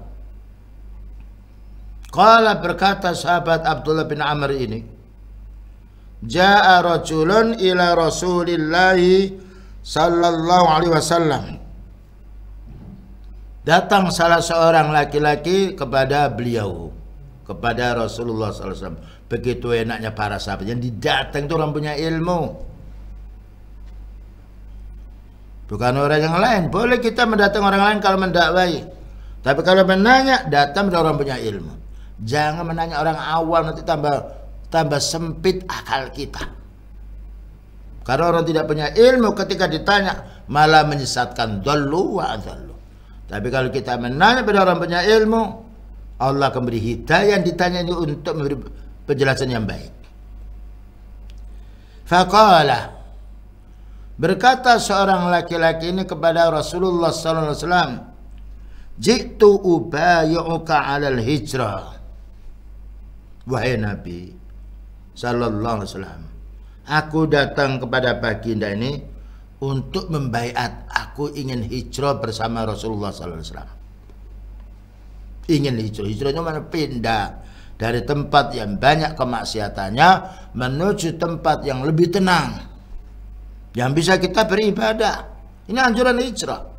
Qala berkata sahabat Abdullah bin Amr ini. Ja'a rajulun ila Rasulillahi sallallahu alaihi wasallam. Datang salah seorang laki-laki kepada beliau kepada Rasulullah SAW. Begitu enaknya para sahabat yang didatang itu orang punya ilmu. Bukan orang yang lain. Boleh kita mendatang orang lain kalau mendakwai. Tapi kalau menanya, datang orang punya ilmu. Jangan menanya orang awam nanti tambah tambah sempit akal kita. Karena orang tidak punya ilmu ketika ditanya malah menyesatkan dulu wa adhallu. Tapi kalau kita menanya pada orang punya ilmu, Allah akan beri hidayah yang ditanya itu untuk memberi penjelasan yang baik. Faqala Berkata seorang laki-laki ini kepada Rasulullah sallallahu alaihi wasallam, "Jitu ubayyuka 'alal hijrah." Wahai Nabi Sallallahu Alaihi Wasallam Aku datang kepada baginda ini Untuk membaiat Aku ingin hijrah bersama Rasulullah Sallallahu Alaihi Wasallam Ingin hijrah Hijrahnya mana pindah Dari tempat yang banyak kemaksiatannya Menuju tempat yang lebih tenang Yang bisa kita beribadah Ini anjuran hijrah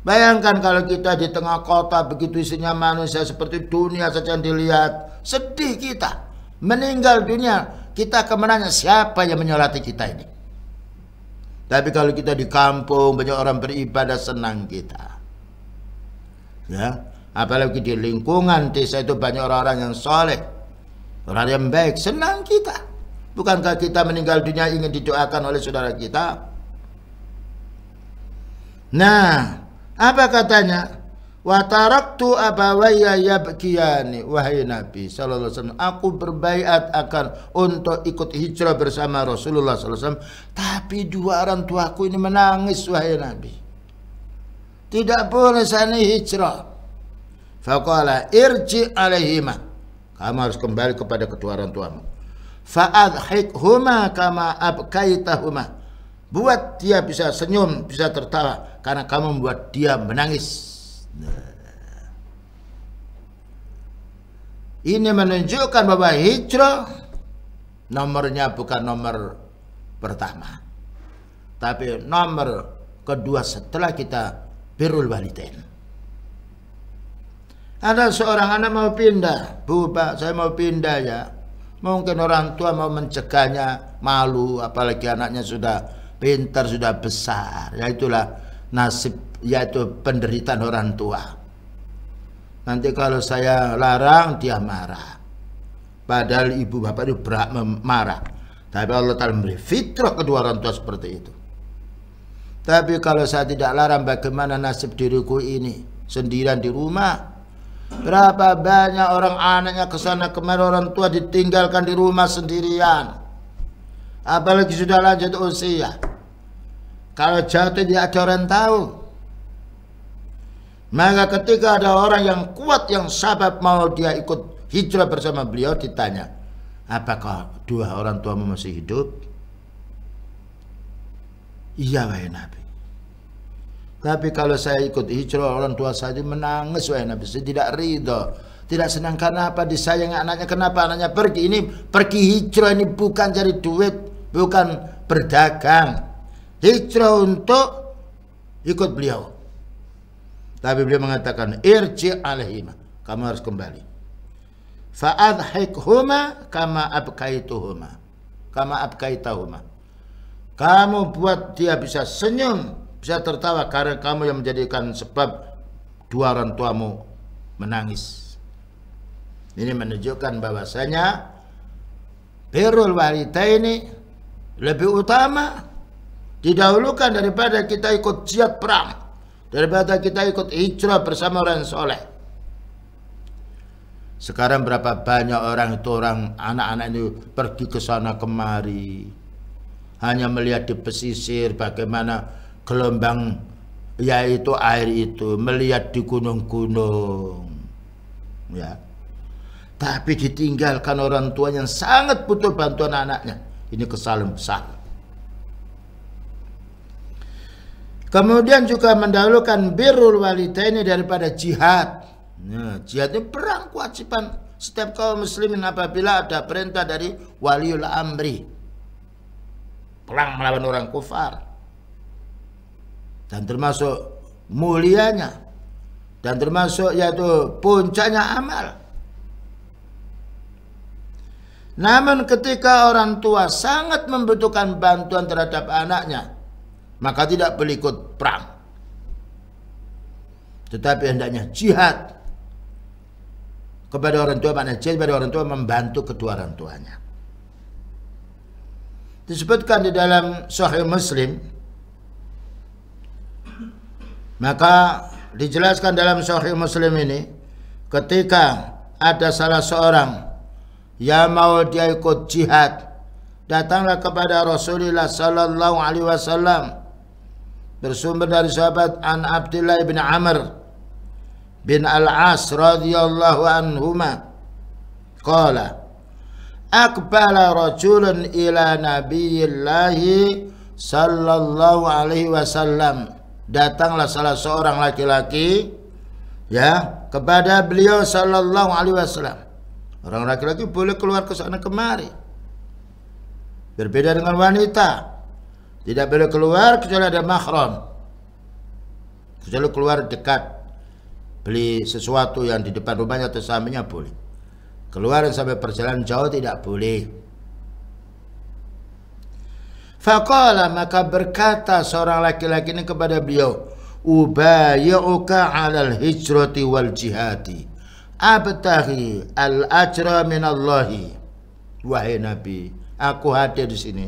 Bayangkan kalau kita di tengah kota begitu isinya manusia seperti dunia saja yang dilihat. Sedih kita. Meninggal dunia, kita akan menanya siapa yang menyolati kita ini. Tapi kalau kita di kampung, banyak orang beribadah, senang kita. Ya, apalagi di lingkungan desa itu banyak orang-orang yang soleh. Orang yang baik, senang kita. Bukankah kita meninggal dunia ingin didoakan oleh saudara kita? Nah, apa katanya? Wa taraktu abawayya yabkiyani wahai Nabi sallallahu alaihi wasallam aku berbaiat akan untuk ikut hijrah bersama Rasulullah sallallahu alaihi wasallam tapi dua orang tuaku ini menangis wahai Nabi. Tidak boleh sana hijrah. Faqala irji alaihima. Kamu harus kembali kepada kedua orang tuamu. Fa'adhikhuma kama abkaitahuma Buat dia bisa senyum, bisa tertawa karena kamu membuat dia menangis. Nah. Ini menunjukkan bahwa hijrah nomornya bukan nomor pertama. Tapi nomor kedua setelah kita birul walidain. Ada seorang anak mau pindah, Bu Pak, saya mau pindah ya. Mungkin orang tua mau mencegahnya, malu, apalagi anaknya sudah pintar sudah besar ya itulah nasib yaitu penderitaan orang tua nanti kalau saya larang dia marah padahal ibu bapak itu berat marah tapi Allah Ta'ala memberi fitrah kedua orang tua seperti itu tapi kalau saya tidak larang bagaimana nasib diriku ini sendirian di rumah Berapa banyak orang anaknya ke sana kemari orang tua ditinggalkan di rumah sendirian. Apalagi sudah lanjut usia. Kalau jatuh tidak ada orang tahu. Maka ketika ada orang yang kuat yang sahabat mau dia ikut hijrah bersama beliau ditanya, apakah dua orang tuamu masih hidup? Iya wahai Nabi. Tapi kalau saya ikut hijrah orang tua saya menangis wahai Nabi, saya tidak ridho, tidak senang karena apa disayang anaknya, kenapa anaknya pergi? Ini pergi hijrah ini bukan cari duit, bukan berdagang, hijrah untuk ikut beliau. Tapi beliau mengatakan irji alaihima, kamu harus kembali. faadhaikhuma kama abkaituhuma. Kama abkaituhuma. Kamu buat dia bisa senyum, bisa tertawa karena kamu yang menjadikan sebab dua orang tuamu menangis. Ini menunjukkan bahwasanya Birrul walita ini lebih utama Didahulukan daripada kita ikut jihad perang. Daripada kita ikut hijrah bersama orang soleh. Sekarang berapa banyak orang itu orang anak-anak ini pergi ke sana kemari. Hanya melihat di pesisir bagaimana gelombang yaitu air itu melihat di gunung-gunung. Ya. Tapi ditinggalkan orang tua yang sangat butuh bantuan anaknya. Ini kesalahan besar. Kemudian juga mendahulukan birrul walidaini daripada jihad. Nah, jihad itu perang kewajiban setiap kaum muslimin apabila ada perintah dari waliul amri. Perang melawan orang kufar. Dan termasuk mulianya dan termasuk yaitu puncaknya amal. Namun ketika orang tua sangat membutuhkan bantuan terhadap anaknya, maka tidak perlu ikut perang. Tetapi hendaknya jihad kepada orang tua mana jihad kepada orang tua membantu kedua orang tuanya. Disebutkan di dalam Sahih Muslim maka dijelaskan dalam Sahih Muslim ini ketika ada salah seorang yang mau dia ikut jihad datanglah kepada Rasulullah sallallahu alaihi wasallam bersumber dari sahabat An Abdullah bin Amr bin Al-As radhiyallahu anhuma qala akbala rajulun ila nabiyillahi sallallahu alaihi wasallam datanglah salah seorang laki-laki ya kepada beliau sallallahu alaihi wasallam orang laki-laki boleh keluar ke sana kemari berbeda dengan wanita tidak boleh keluar kecuali ada mahram. Kecuali keluar dekat beli sesuatu yang di depan rumahnya atau sahamnya boleh. Keluar sampai perjalanan jauh tidak boleh. Faqala maka berkata seorang laki-laki ini kepada beliau, "Ubayyuka 'alal hijrati wal jihadi. Abtahi al-ajra minallahi." Wahai Nabi, aku hadir di sini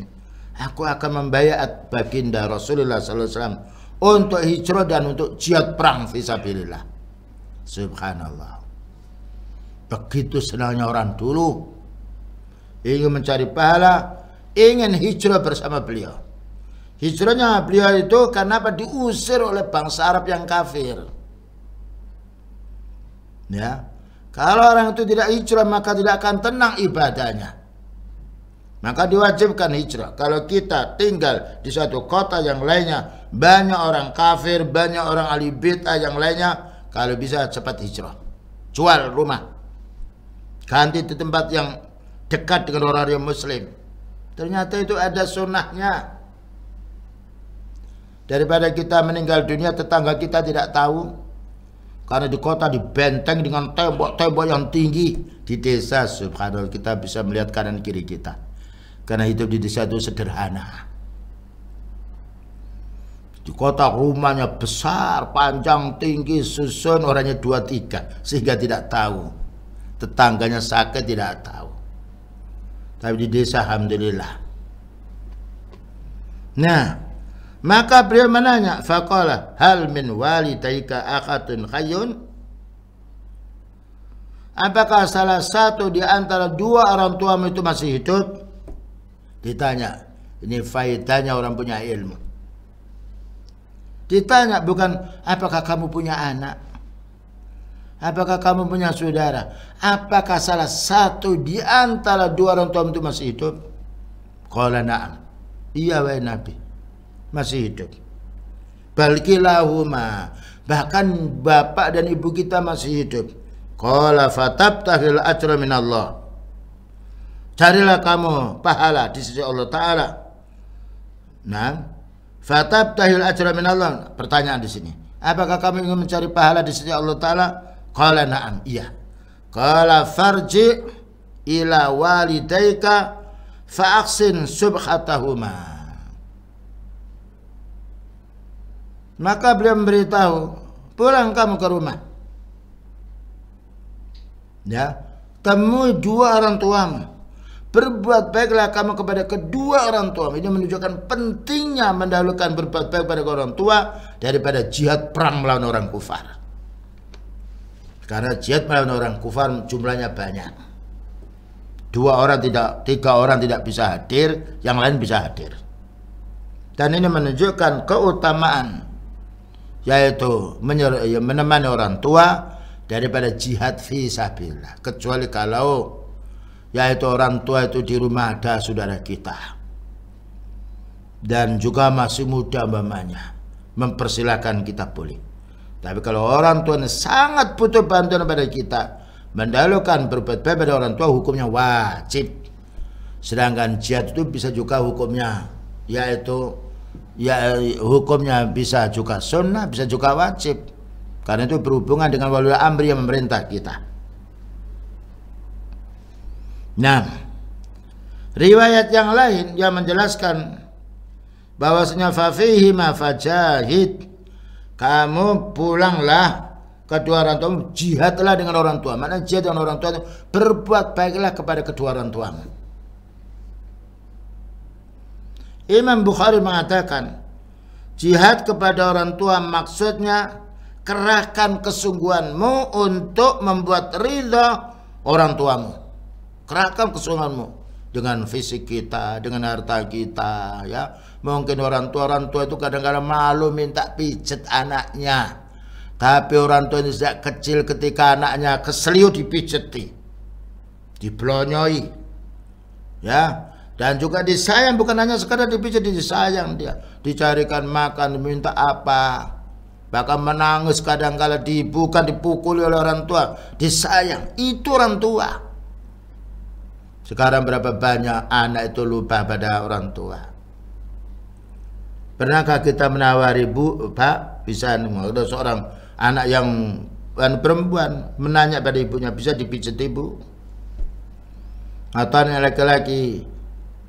aku akan membayar baginda Rasulullah SAW untuk hijrah dan untuk jihad perang visabilillah. Subhanallah. Begitu senangnya orang dulu ingin mencari pahala, ingin hijrah bersama beliau. Hijrahnya beliau itu karena apa diusir oleh bangsa Arab yang kafir. Ya, kalau orang itu tidak hijrah maka tidak akan tenang ibadahnya. Maka diwajibkan hijrah. Kalau kita tinggal di suatu kota yang lainnya, banyak orang kafir, banyak orang ahli bid'ah yang lainnya, kalau bisa cepat hijrah. Jual rumah. Ganti di tempat yang dekat dengan orang yang muslim. Ternyata itu ada sunnahnya. Daripada kita meninggal dunia, tetangga kita tidak tahu. Karena di kota dibenteng dengan tembok-tembok yang tinggi. Di desa, subhanallah, kita bisa melihat kanan kiri kita karena hidup di desa itu sederhana. Di kota rumahnya besar, panjang, tinggi, susun, orangnya dua tiga. Sehingga tidak tahu. Tetangganya sakit tidak tahu. Tapi di desa Alhamdulillah. Nah, maka beliau menanya, faqala hal min taika akatun khayun? Apakah salah satu di antara dua orang tuamu itu masih hidup? Ditanya, ini faedahnya orang punya ilmu. Ditanya bukan apakah kamu punya anak? Apakah kamu punya saudara? Apakah salah satu di antara dua orang tua itu masih hidup? Kala na'am. Iya wa Nabi. Masih hidup. Balkilahuma. Bahkan bapak dan ibu kita masih hidup. fatab fatabtahil ajra minallah carilah kamu pahala di sisi Allah Ta'ala nah fatab tahil ajra min pertanyaan di sini apakah kamu ingin mencari pahala di sisi Allah Ta'ala kala na'am iya kala farji ila walidaika fa'aksin subhatahuma maka beliau memberitahu pulang kamu ke rumah ya temui dua orang tuamu Berbuat baiklah kamu kepada kedua orang tua. Ini menunjukkan pentingnya mendahulukan berbuat baik kepada orang tua daripada jihad perang melawan orang kufar. Karena jihad melawan orang kufar jumlahnya banyak. Dua orang tidak, tiga orang tidak bisa hadir, yang lain bisa hadir. Dan ini menunjukkan keutamaan yaitu ya, menemani orang tua daripada jihad fi kecuali kalau yaitu orang tua itu di rumah ada saudara kita dan juga masih muda mamanya mempersilahkan kita pulih tapi kalau orang tua sangat butuh bantuan pada kita mendalukan berbuat baik pada orang tua hukumnya wajib sedangkan jihad itu bisa juga hukumnya yaitu ya hukumnya bisa juga sunnah bisa juga wajib karena itu berhubungan dengan walulah amri yang memerintah kita Nah, riwayat yang lain yang menjelaskan bahwasanya fafihi ma fajahid kamu pulanglah kedua orang tuamu jihadlah dengan orang tua mana jihad dengan orang tua berbuat baiklah kepada kedua orang tuamu Imam Bukhari mengatakan jihad kepada orang tua maksudnya kerahkan kesungguhanmu untuk membuat ridha orang tuamu kerakam kesungguhanmu dengan fisik kita, dengan harta kita, ya. Mungkin orang tua orang tua itu kadang-kadang malu minta pijet anaknya. Tapi orang tua ini sejak kecil ketika anaknya keseliu dipijeti, diblonyoi, ya. Dan juga disayang bukan hanya sekadar dipijet, disayang dia, dicarikan makan, minta apa, bahkan menangis kadang-kala dibukan dipukuli oleh orang tua, disayang. Itu orang tua. Sekarang berapa banyak anak itu lupa pada orang tua. Pernahkah kita menawari bu, pak, bisa ada seorang anak yang perempuan menanya pada ibunya bisa dipijat ibu? Atau anak laki-laki,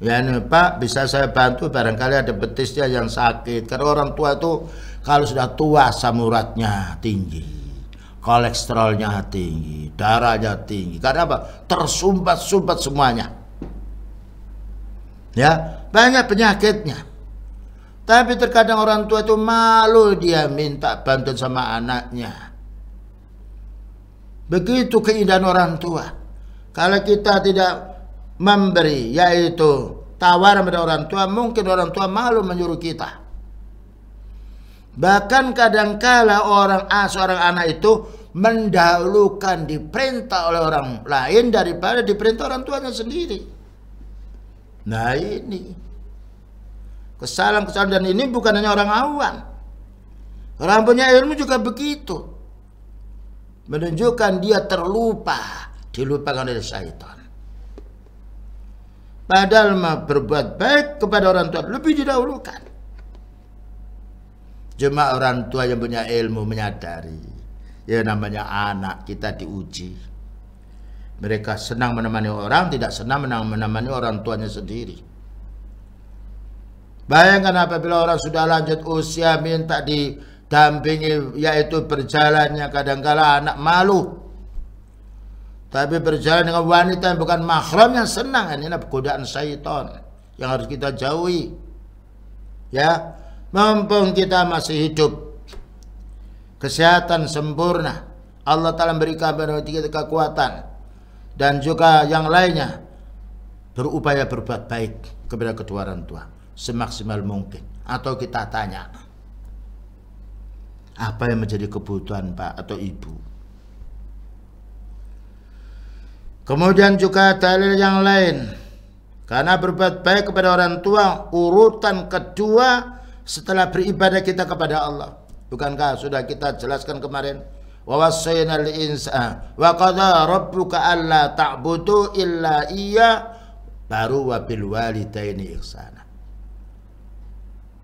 ya ini pak bisa saya bantu barangkali ada betisnya yang sakit. Karena orang tua itu kalau sudah tua samuratnya tinggi kolesterolnya tinggi, darahnya tinggi. Karena apa? Tersumbat-sumbat semuanya. Ya, banyak penyakitnya. Tapi terkadang orang tua itu malu dia minta bantuan sama anaknya. Begitu keindahan orang tua. Kalau kita tidak memberi, yaitu tawar pada orang tua, mungkin orang tua malu menyuruh kita. Bahkan kadangkala orang ah, seorang anak itu mendahulukan diperintah oleh orang lain daripada diperintah orang tuanya sendiri. Nah ini kesalahan-kesalahan dan ini bukan hanya orang awam. Orang punya ilmu juga begitu. Menunjukkan dia terlupa, dilupakan oleh syaitan. Padahal berbuat baik kepada orang tua lebih didahulukan. Cuma orang tua yang punya ilmu menyadari ya namanya anak kita diuji. Mereka senang menemani orang, tidak senang menemani orang tuanya sendiri. Bayangkan apabila orang sudah lanjut usia minta didampingi yaitu berjalannya kadangkala anak malu. Tapi berjalan dengan wanita yang bukan mahram yang senang ini adalah godaan syaitan yang harus kita jauhi. Ya, Mampung kita masih hidup Kesehatan sempurna Allah Ta'ala berikan kepada kita kekuatan Dan juga yang lainnya Berupaya berbuat baik kepada kedua orang tua Semaksimal mungkin Atau kita tanya Apa yang menjadi kebutuhan Pak atau Ibu Kemudian juga dalil yang lain. Karena berbuat baik kepada orang tua, urutan kedua setelah beribadah kita kepada Allah. Bukankah sudah kita jelaskan kemarin? Wa wasaynal ah, wa qadha rabbuka alla ta'budu illa iya baru wa bil walidaini ihsana.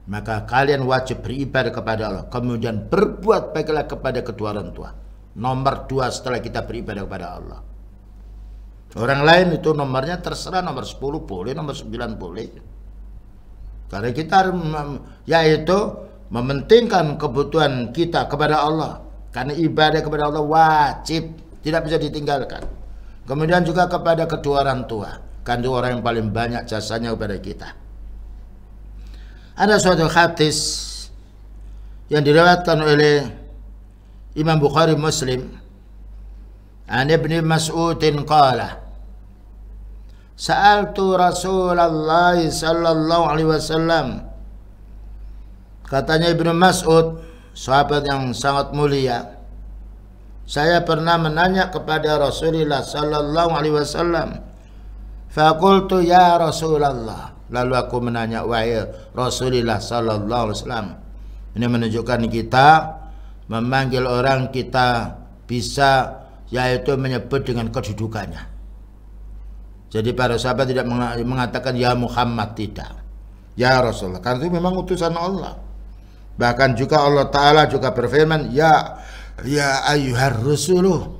Maka kalian wajib beribadah kepada Allah. Kemudian berbuat baiklah kepada kedua orang tua. Nomor dua setelah kita beribadah kepada Allah. Orang lain itu nomornya terserah nomor 10 boleh, nomor 9 boleh. Karena kita harus yaitu mementingkan kebutuhan kita kepada Allah. Karena ibadah kepada Allah wajib, tidak bisa ditinggalkan. Kemudian juga kepada kedua orang tua. Kan dua orang yang paling banyak jasanya kepada kita. Ada suatu hadis yang diriwayatkan oleh Imam Bukhari Muslim. An Ibn Mas'udin qala Sa'altu Rasulullah sallallahu alaihi wasallam. Katanya Ibnu Mas'ud, sahabat yang sangat mulia. Saya pernah menanya kepada Rasulullah sallallahu alaihi wasallam. Fakultu ya Rasulullah. Lalu aku menanya wahai Rasulullah sallallahu alaihi wasallam. Ini menunjukkan kita memanggil orang kita bisa yaitu menyebut dengan kedudukannya. Jadi para sahabat tidak mengatakan ya Muhammad tidak. Ya Rasulullah, karena itu memang utusan Allah. Bahkan juga Allah Ta'ala juga berfirman, Ya, ya ayuhar rusuluh,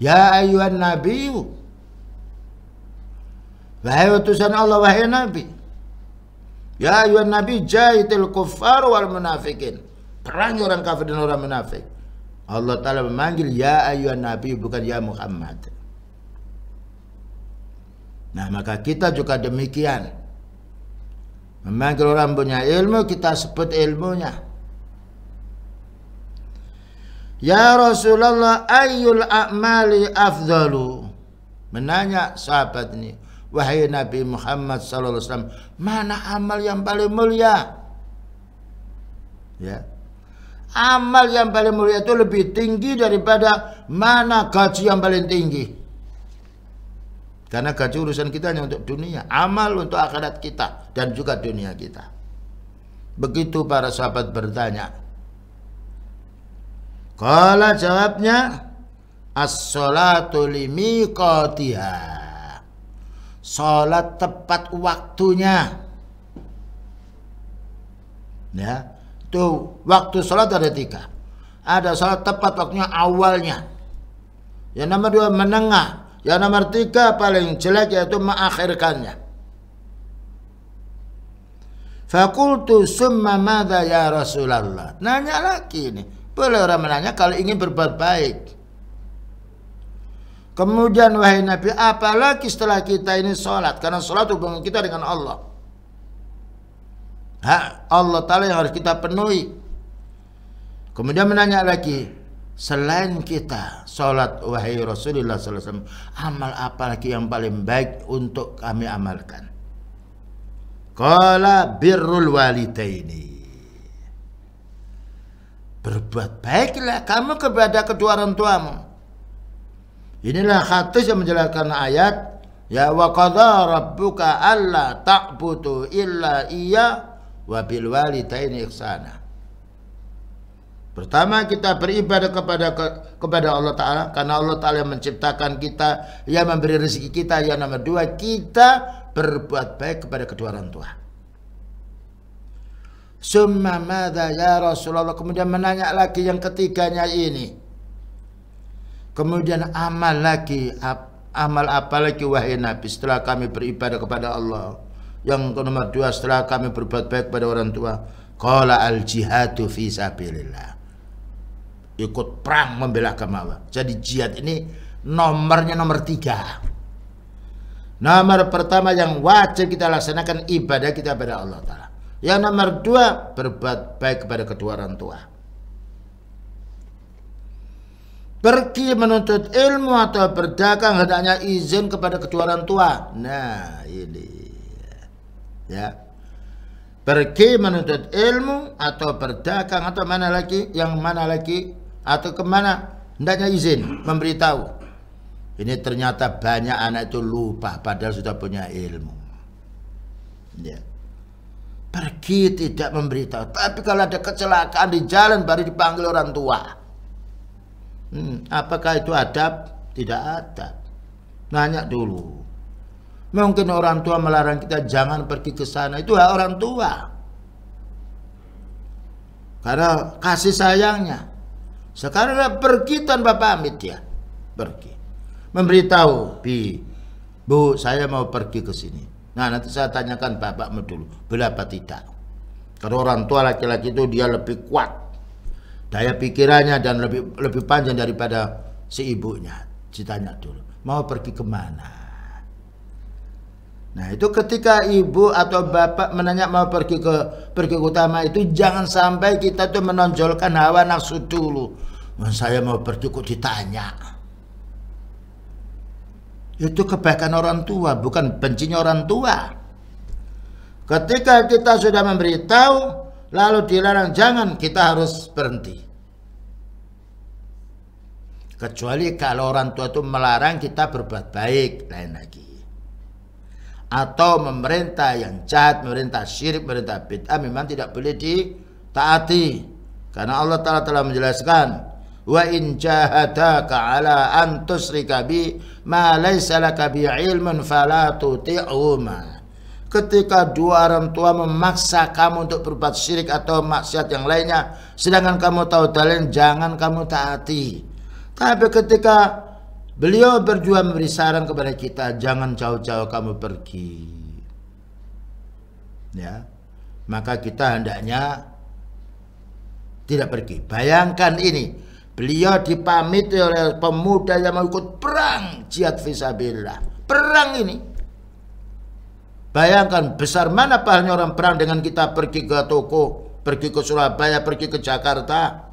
ya ayuhan nabi. Wahai utusan Allah, wahai nabi. Ya ayuhan nabi, jahitil kufar wal munafikin. perang orang kafir dan orang munafik. Allah Ta'ala memanggil, Ya ayuhan nabi, bukan Ya Muhammad. Nah maka kita juga demikian. Memanggil orang punya ilmu, kita sebut ilmunya. Ya Rasulullah ayyul a'mali afdalu. Menanya sahabat ini. Wahai Nabi Muhammad SAW. Mana amal yang paling mulia? Ya. Amal yang paling mulia itu lebih tinggi daripada mana gaji yang paling tinggi. Karena gaji urusan kita hanya untuk dunia, amal untuk akhirat kita dan juga dunia kita. Begitu para sahabat bertanya. Kala jawabnya as-salatu Salat tepat waktunya. Ya. Itu waktu salat ada tiga. Ada salat tepat waktunya awalnya. Yang nomor dua menengah yang nomor tiga paling jelek yaitu mengakhirkannya. Fakultu summa mada ya Rasulullah. Nanya lagi ini, Boleh orang menanya kalau ingin berbuat baik. Kemudian wahai Nabi, apalagi setelah kita ini sholat. Karena sholat hubungan kita dengan Allah. Ha, Allah Ta'ala yang harus kita penuhi. Kemudian menanya lagi, selain kita sholat wahai Rasulullah SAW amal apa lagi yang paling baik untuk kami amalkan Kala birrul walidaini berbuat baiklah kamu kepada kedua orang tuamu inilah hadis yang menjelaskan ayat ya wa qadha rabbuka alla ta'budu illa iya wa bil walidaini ihsana Pertama kita beribadah kepada kepada Allah Taala karena Allah Taala yang menciptakan kita, yang memberi rezeki kita. Yang nomor dua kita berbuat baik kepada kedua orang tua. Summa mada ya Rasulullah Kemudian menanya lagi yang ketiganya ini Kemudian amal lagi Amal apa lagi wahai Nabi Setelah kami beribadah kepada Allah Yang nomor dua setelah kami berbuat baik kepada orang tua Qala al jihadu fi sabilillah ikut perang membela agama Allah. Jadi jihad ini nomornya nomor tiga. Nomor pertama yang wajib kita laksanakan ibadah kita kepada Allah Ta'ala. Yang nomor dua berbuat baik kepada kedua orang tua. Pergi menuntut ilmu atau berdagang hendaknya izin kepada kedua orang tua. Nah ini ya pergi menuntut ilmu atau berdagang atau mana lagi yang mana lagi atau kemana hendaknya izin memberitahu ini ternyata banyak anak itu lupa padahal sudah punya ilmu ya. pergi tidak memberitahu tapi kalau ada kecelakaan di jalan baru dipanggil orang tua hmm, apakah itu adab tidak ada nanya dulu mungkin orang tua melarang kita jangan pergi ke sana itu orang tua karena kasih sayangnya sekarang pergi tanpa pamit ya. Pergi. Memberitahu, Bi, Bu, saya mau pergi ke sini. Nah, nanti saya tanyakan bapak dulu, berapa tidak. karena orang tua laki-laki itu dia lebih kuat daya pikirannya dan lebih lebih panjang daripada si ibunya. Ditanya dulu, mau pergi kemana? Nah itu ketika ibu atau bapak menanya mau pergi ke pergi ke utama itu jangan sampai kita tuh menonjolkan hawa nafsu dulu. Nah, saya mau pergi kok ditanya. Itu kebaikan orang tua bukan bencinya orang tua. Ketika kita sudah memberitahu lalu dilarang jangan kita harus berhenti. Kecuali kalau orang tua itu melarang kita berbuat baik lain lagi atau memerintah yang jahat, memerintah syirik, memerintah bid'ah memang tidak boleh ditaati. Karena Allah Taala telah menjelaskan, "Wa in jahadaka ala an tusrika bi ma laysa laka bi ilmun fala tuti'huma." Ketika dua orang tua memaksa kamu untuk berbuat syirik atau maksiat yang lainnya, sedangkan kamu tahu dalil, jangan kamu taati. Tapi ketika Beliau berjuang memberi saran kepada kita, jangan jauh-jauh kamu pergi. Ya. Maka kita hendaknya tidak pergi. Bayangkan ini, beliau dipamit oleh pemuda yang mau ikut perang jihad visabilah. Perang ini. Bayangkan besar mana pahalnya orang perang dengan kita pergi ke toko, pergi ke Surabaya, pergi ke Jakarta.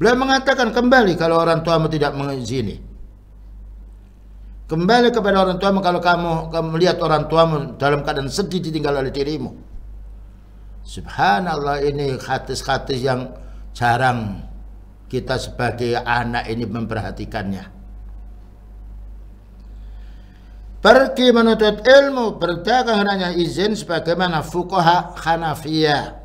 Beliau mengatakan kembali kalau orang tuamu tidak mengizini. Kembali kepada orang tuamu kalau kamu, melihat orang tuamu dalam keadaan sedih ditinggal oleh dirimu. Subhanallah ini khatis-khatis yang jarang kita sebagai anak ini memperhatikannya. Pergi menuntut ilmu, berdagang hanya izin sebagaimana fukoha Hanafiyah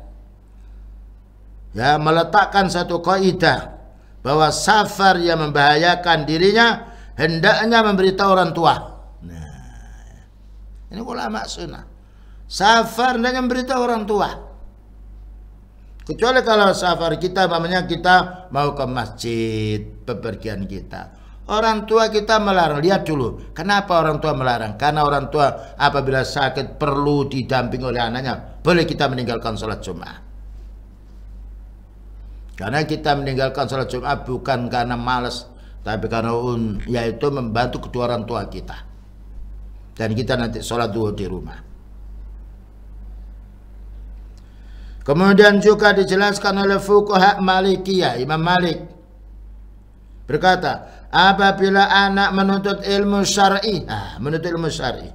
ya meletakkan satu kaidah bahwa safar yang membahayakan dirinya hendaknya memberitahu orang tua. Nah, ini ulama sunnah. Safar hendaknya memberitahu orang tua. Kecuali kalau safar kita, namanya kita mau ke masjid, bepergian kita. Orang tua kita melarang. Lihat dulu, kenapa orang tua melarang? Karena orang tua apabila sakit perlu didamping oleh anaknya. Boleh kita meninggalkan sholat Jumat. Karena kita meninggalkan sholat Jumat bukan karena malas, tapi karena un, yaitu membantu kedua orang tua kita. Dan kita nanti sholat duhur di rumah. Kemudian juga dijelaskan oleh Fukuha Malikiyah, Imam Malik. Berkata, apabila anak menuntut ilmu syar'i, ah, menuntut ilmu syar'i.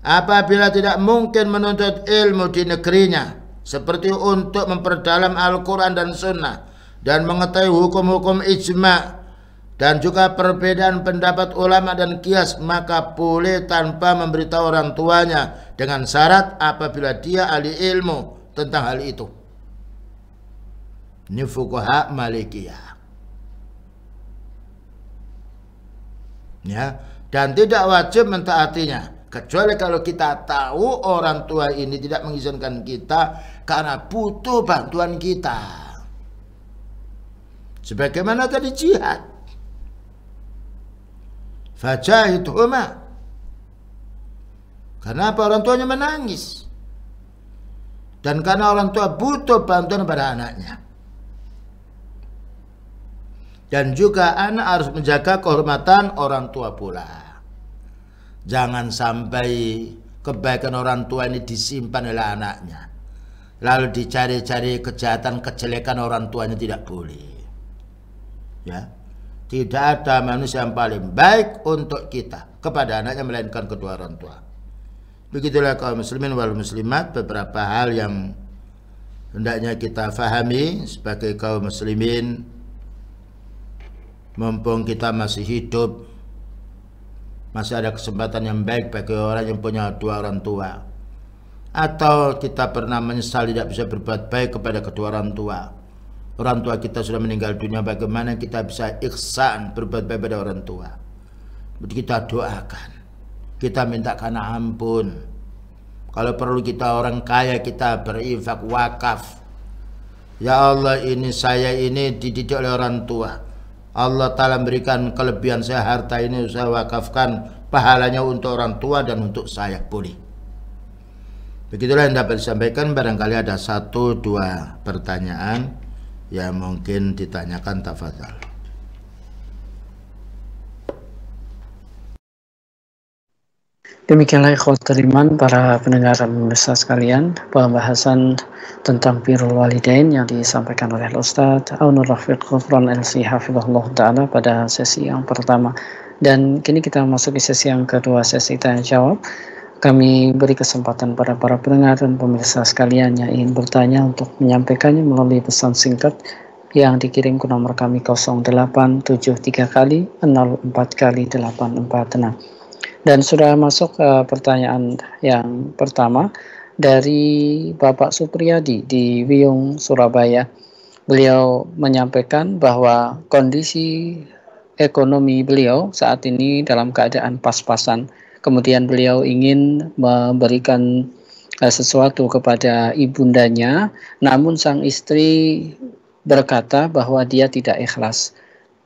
Apabila tidak mungkin menuntut ilmu di negerinya, seperti untuk memperdalam Al-Quran dan Sunnah dan mengetahui hukum-hukum ijma dan juga perbedaan pendapat ulama dan kias maka boleh tanpa memberitahu orang tuanya dengan syarat apabila dia ahli ilmu tentang hal itu ini fukoha ya dan tidak wajib mentaatinya Kecuali kalau kita tahu orang tua ini tidak mengizinkan kita karena butuh bantuan kita. Sebagaimana tadi jihad. itu Karena Kenapa orang tuanya menangis? Dan karena orang tua butuh bantuan pada anaknya. Dan juga anak harus menjaga kehormatan orang tua pula. Jangan sampai kebaikan orang tua ini disimpan oleh anaknya. Lalu dicari-cari kejahatan, kejelekan orang tuanya tidak boleh. Ya. Tidak ada manusia yang paling baik untuk kita kepada anaknya melainkan kedua orang tua. Begitulah kaum muslimin wal muslimat beberapa hal yang hendaknya kita fahami sebagai kaum muslimin mumpung kita masih hidup masih ada kesempatan yang baik bagi orang yang punya dua orang tua atau kita pernah menyesal tidak bisa berbuat baik kepada kedua orang tua orang tua kita sudah meninggal dunia bagaimana kita bisa ikhsan berbuat baik pada orang tua kita doakan kita minta karena ampun kalau perlu kita orang kaya kita berinfak wakaf ya Allah ini saya ini dididik oleh orang tua Allah Ta'ala memberikan kelebihan saya harta ini saya wakafkan pahalanya untuk orang tua dan untuk saya pulih begitulah yang dapat disampaikan barangkali ada satu dua pertanyaan yang mungkin ditanyakan tafadhal Demikianlah ikhwatul teriman para pendengar pemirsa sekalian pembahasan tentang Pirul walidain yang disampaikan oleh Ustaz Aunur Rafiq Ghufran LC Hafizullah Ta'ala pada sesi yang pertama dan kini kita masuk ke sesi yang kedua sesi tanya jawab kami beri kesempatan pada para pendengar dan pemirsa sekalian yang ingin bertanya untuk menyampaikannya melalui pesan singkat yang dikirim ke nomor kami 0873 kali 04 kali 846 dan sudah masuk ke eh, pertanyaan yang pertama dari Bapak Supriyadi di Wiyung, Surabaya. Beliau menyampaikan bahwa kondisi ekonomi beliau saat ini dalam keadaan pas-pasan. Kemudian beliau ingin memberikan eh, sesuatu kepada ibundanya, namun sang istri berkata bahwa dia tidak ikhlas,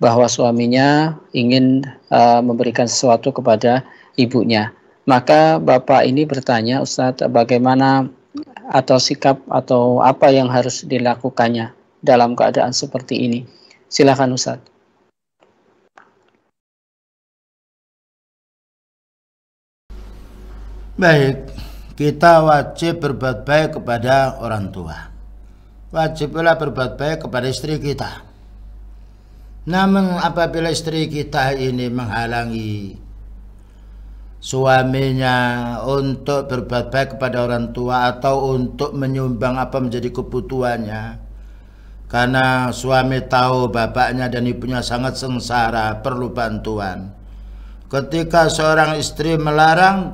bahwa suaminya ingin uh, memberikan sesuatu kepada ibunya. Maka bapak ini bertanya, Ustadz, bagaimana atau sikap atau apa yang harus dilakukannya dalam keadaan seperti ini? Silakan Ustadz. Baik, kita wajib berbuat baik kepada orang tua. Wajib pula berbuat baik kepada istri kita. Namun apabila istri kita ini menghalangi suaminya untuk berbuat baik kepada orang tua atau untuk menyumbang apa menjadi kebutuhannya karena suami tahu bapaknya dan ibunya sangat sengsara perlu bantuan ketika seorang istri melarang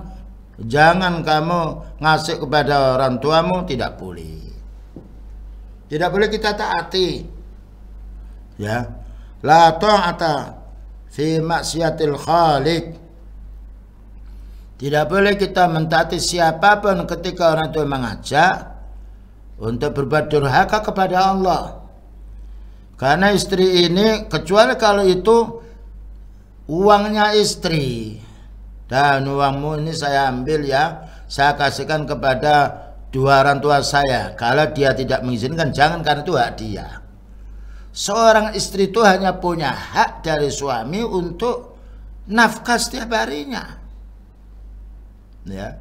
jangan kamu ngasih kepada orang tuamu tidak boleh tidak boleh kita taati ya la ta'ata fi maksiatil khaliq tidak boleh kita mentaati siapapun ketika orang tua mengajak untuk berbuat durhaka kepada Allah. Karena istri ini kecuali kalau itu uangnya istri dan uangmu ini saya ambil ya saya kasihkan kepada dua orang tua saya kalau dia tidak mengizinkan jangan karena itu hak dia seorang istri itu hanya punya hak dari suami untuk nafkah setiap harinya ya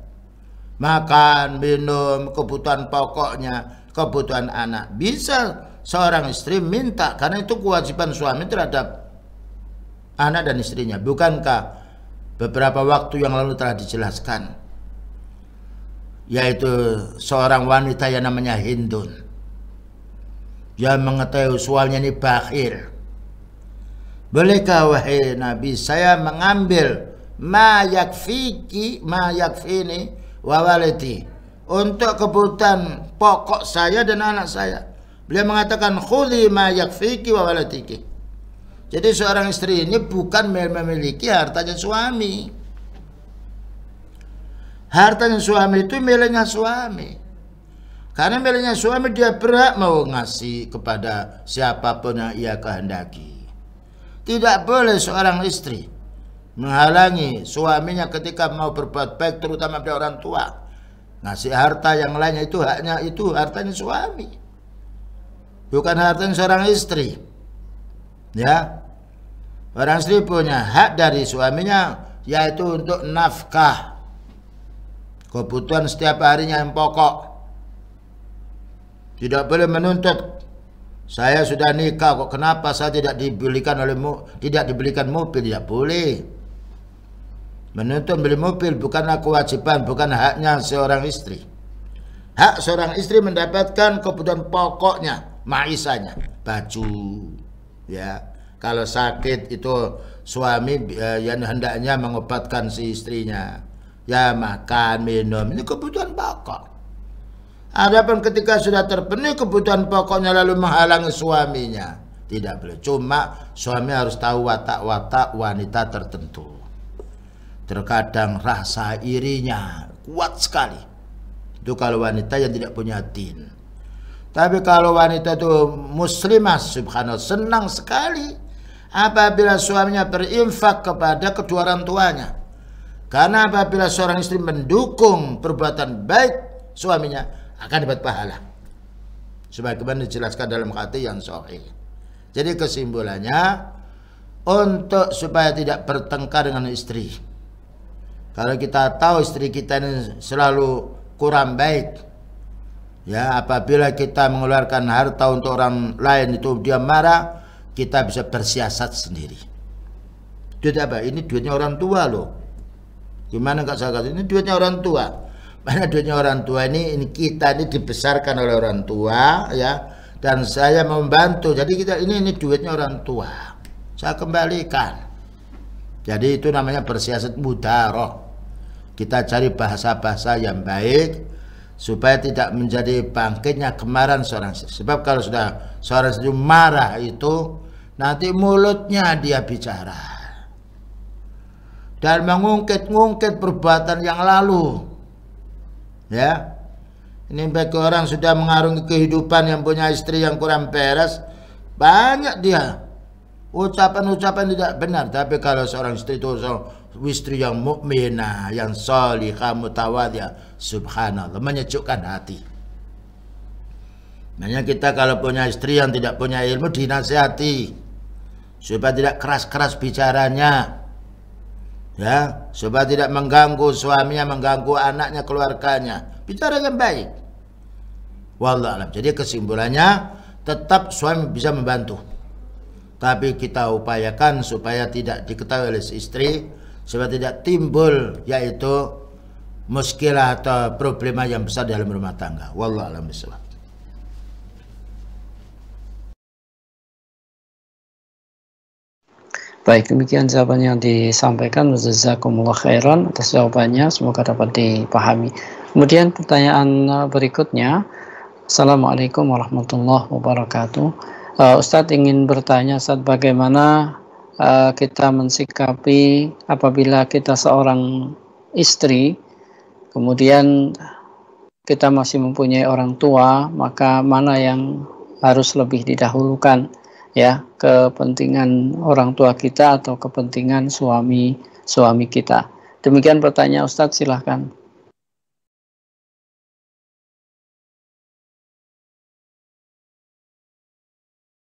makan minum kebutuhan pokoknya kebutuhan anak bisa seorang istri minta karena itu kewajiban suami terhadap anak dan istrinya bukankah beberapa waktu yang lalu telah dijelaskan yaitu seorang wanita yang namanya Hindun yang mengetahui suaminya ini bakhir bolehkah wahai Nabi saya mengambil ma yakfiki ma yakfini wa walidi untuk kebutuhan pokok saya dan anak saya beliau mengatakan khudhi ma yakfiki wa walatiki jadi seorang istri ini bukan memiliki hartanya suami hartanya suami itu miliknya suami karena miliknya suami dia berhak mau ngasih kepada siapapun yang ia kehendaki tidak boleh seorang istri menghalangi suaminya ketika mau berbuat baik terutama pada orang tua ngasih harta yang lainnya itu haknya itu hartanya suami bukan hartanya seorang istri ya orang istri punya hak dari suaminya yaitu untuk nafkah kebutuhan setiap harinya yang pokok tidak boleh menuntut saya sudah nikah kok kenapa saya tidak dibelikan olehmu tidak dibelikan mobil tidak ya boleh Menuntun beli mobil bukanlah kewajiban, bukan haknya seorang istri. Hak seorang istri mendapatkan kebutuhan pokoknya, maisanya, baju, ya. Kalau sakit itu suami eh, yang hendaknya mengobatkan si istrinya, ya makan, minum, ini kebutuhan pokok. Adapun ketika sudah terpenuhi kebutuhan pokoknya lalu menghalangi suaminya, tidak boleh. Cuma suami harus tahu watak-watak wanita tertentu. Terkadang rasa irinya kuat sekali. Itu kalau wanita yang tidak punya tin. Tapi kalau wanita itu muslimah subhanallah senang sekali apabila suaminya berinfak kepada kedua orang tuanya. Karena apabila seorang istri mendukung perbuatan baik suaminya akan dapat pahala. Sebagaimana dijelaskan dalam hati yang sahih. Jadi kesimpulannya untuk supaya tidak bertengkar dengan istri kalau kita tahu istri kita ini selalu kurang baik, ya apabila kita mengeluarkan harta untuk orang lain itu dia marah, kita bisa bersiasat sendiri. Duit apa? Ini duitnya orang tua loh. Gimana kak saya ini duitnya orang tua. Mana duitnya orang tua ini, ini kita ini dibesarkan oleh orang tua, ya dan saya membantu. Jadi kita ini ini duitnya orang tua. Saya kembalikan. Jadi itu namanya bersiasat mudaroh. Kita cari bahasa-bahasa yang baik supaya tidak menjadi bangkitnya kemarahan seorang Sebab kalau sudah seorang istri marah itu nanti mulutnya dia bicara dan mengungkit-ungkit perbuatan yang lalu. Ya. Ini bagi orang sudah mengarungi kehidupan yang punya istri yang kurang beres, banyak dia ucapan-ucapan tidak benar tapi kalau seorang istri itu seorang istri yang mukminah yang salihah mutawadhiah subhanallah menyejukkan hati makanya kita kalau punya istri yang tidak punya ilmu dinasihati supaya tidak keras-keras bicaranya ya supaya tidak mengganggu suaminya mengganggu anaknya keluarganya bicara yang baik wallah alam jadi kesimpulannya tetap suami bisa membantu tapi kita upayakan supaya tidak diketahui oleh istri supaya tidak timbul yaitu muskilah atau problema yang besar dalam rumah tangga wallah alam bisawab Baik, demikian jawaban yang disampaikan. Jazakumullah khairan atas jawabannya. Semoga dapat dipahami. Kemudian pertanyaan uh, berikutnya. Assalamualaikum warahmatullahi wabarakatuh uh, Ustadz ingin bertanya saat bagaimana uh, kita mensikapi apabila kita seorang istri kemudian kita masih mempunyai orang tua maka mana yang harus lebih didahulukan ya kepentingan orang tua kita atau kepentingan suami suami kita demikian pertanyaan Ustadz silahkan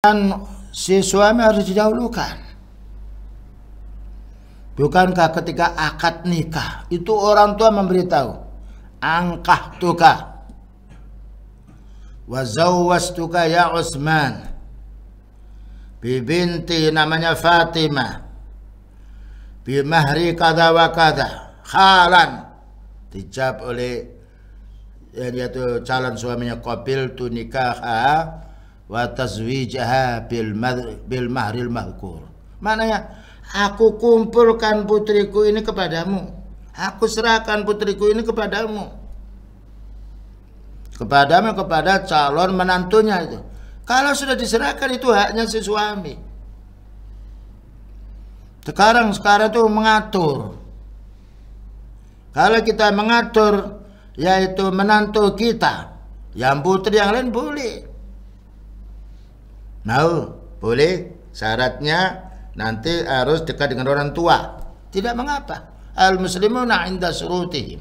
Dan si suami harus didahulukan. Bukankah ketika akad nikah itu orang tua memberitahu angkah tuka wazawas tukah ya Utsman bibinti namanya Fatimah bimahri kada wa kada Khalan. dijawab oleh yaitu calon suaminya Qabil tu nikah ah wa tazwijaha bil bil mahril mahkur. aku kumpulkan putriku ini kepadamu. Aku serahkan putriku ini kepadamu. Kepadamu kepada calon menantunya itu. Kalau sudah diserahkan itu haknya si suami. Sekarang sekarang itu mengatur. Kalau kita mengatur yaitu menantu kita, yang putri yang lain boleh mau boleh syaratnya nanti harus dekat dengan orang tua tidak mengapa al muslimuna inda surutihim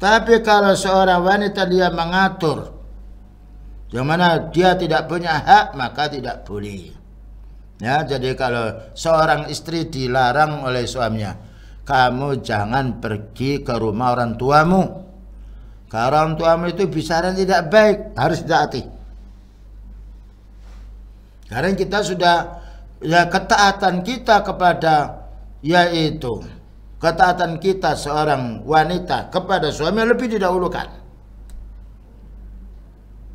tapi kalau seorang wanita dia mengatur yang mana dia tidak punya hak maka tidak boleh ya jadi kalau seorang istri dilarang oleh suaminya kamu jangan pergi ke rumah orang tuamu karena orang tuamu itu bisaran tidak baik harus dihati sekarang kita sudah ya ketaatan kita kepada yaitu ketaatan kita seorang wanita kepada suami lebih didahulukan.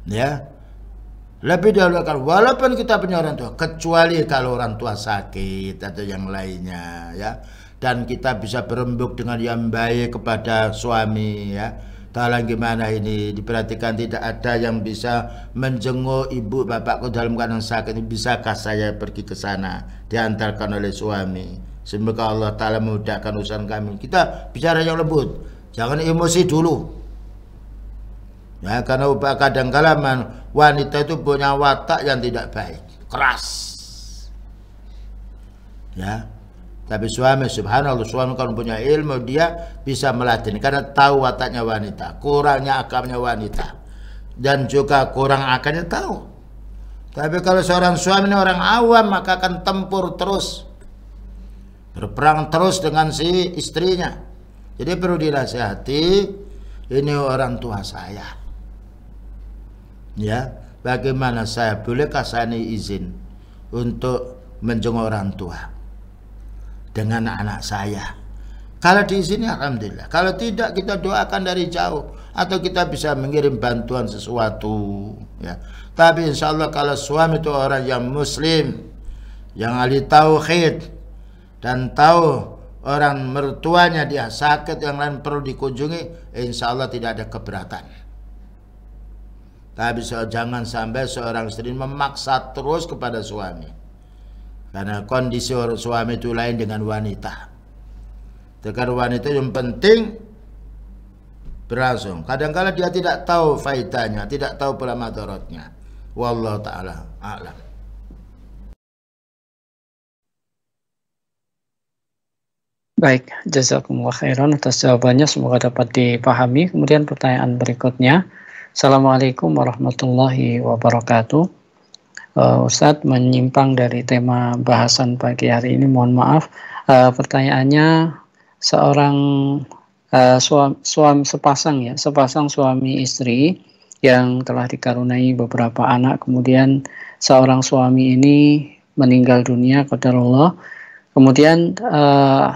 Ya. Lebih didahulukan walaupun kita punya orang tua, kecuali kalau orang tua sakit atau yang lainnya ya. Dan kita bisa berembuk dengan yang baik kepada suami ya Tolong gimana ini diperhatikan tidak ada yang bisa menjenguk ibu bapakku dalam keadaan sakit. ini. Bisakah saya pergi ke sana diantarkan oleh suami? Semoga Allah Ta'ala memudahkan urusan kami. Kita bicara yang lembut. Jangan emosi dulu. Ya, karena kadang kalaman wanita itu punya watak yang tidak baik. Keras. Ya, tapi suami subhanallah suami kalau punya ilmu dia bisa melatih karena tahu wataknya wanita, kurangnya akalnya wanita dan juga kurang akalnya tahu. Tapi kalau seorang suami orang awam maka akan tempur terus. Berperang terus dengan si istrinya. Jadi perlu dinasihati ini orang tua saya. Ya, bagaimana saya bolehkah saya ini izin untuk menjenguk orang tua? dengan anak saya. Kalau di sini alhamdulillah. Kalau tidak kita doakan dari jauh atau kita bisa mengirim bantuan sesuatu ya. Tapi insya Allah kalau suami itu orang yang muslim, yang ahli tauhid dan tahu orang mertuanya dia sakit yang lain perlu dikunjungi, insya Allah tidak ada keberatan. Tapi so, jangan sampai seorang istri memaksa terus kepada suami. Karena kondisi suami itu lain dengan wanita. Tekan wanita yang penting berlangsung. Kadang-kala dia tidak tahu faidahnya, tidak tahu pula madorotnya. Wallahu taala a'lam. Baik, jazakumullah khairan atas jawabannya. Semoga dapat dipahami. Kemudian pertanyaan berikutnya. Assalamualaikum warahmatullahi wabarakatuh uh, Ustadz menyimpang dari tema bahasan pagi hari ini. Mohon maaf. Uh, pertanyaannya seorang uh, eh, suami, suami sepasang ya, sepasang suami istri yang telah dikaruniai beberapa anak, kemudian seorang suami ini meninggal dunia Allah. Kemudian uh,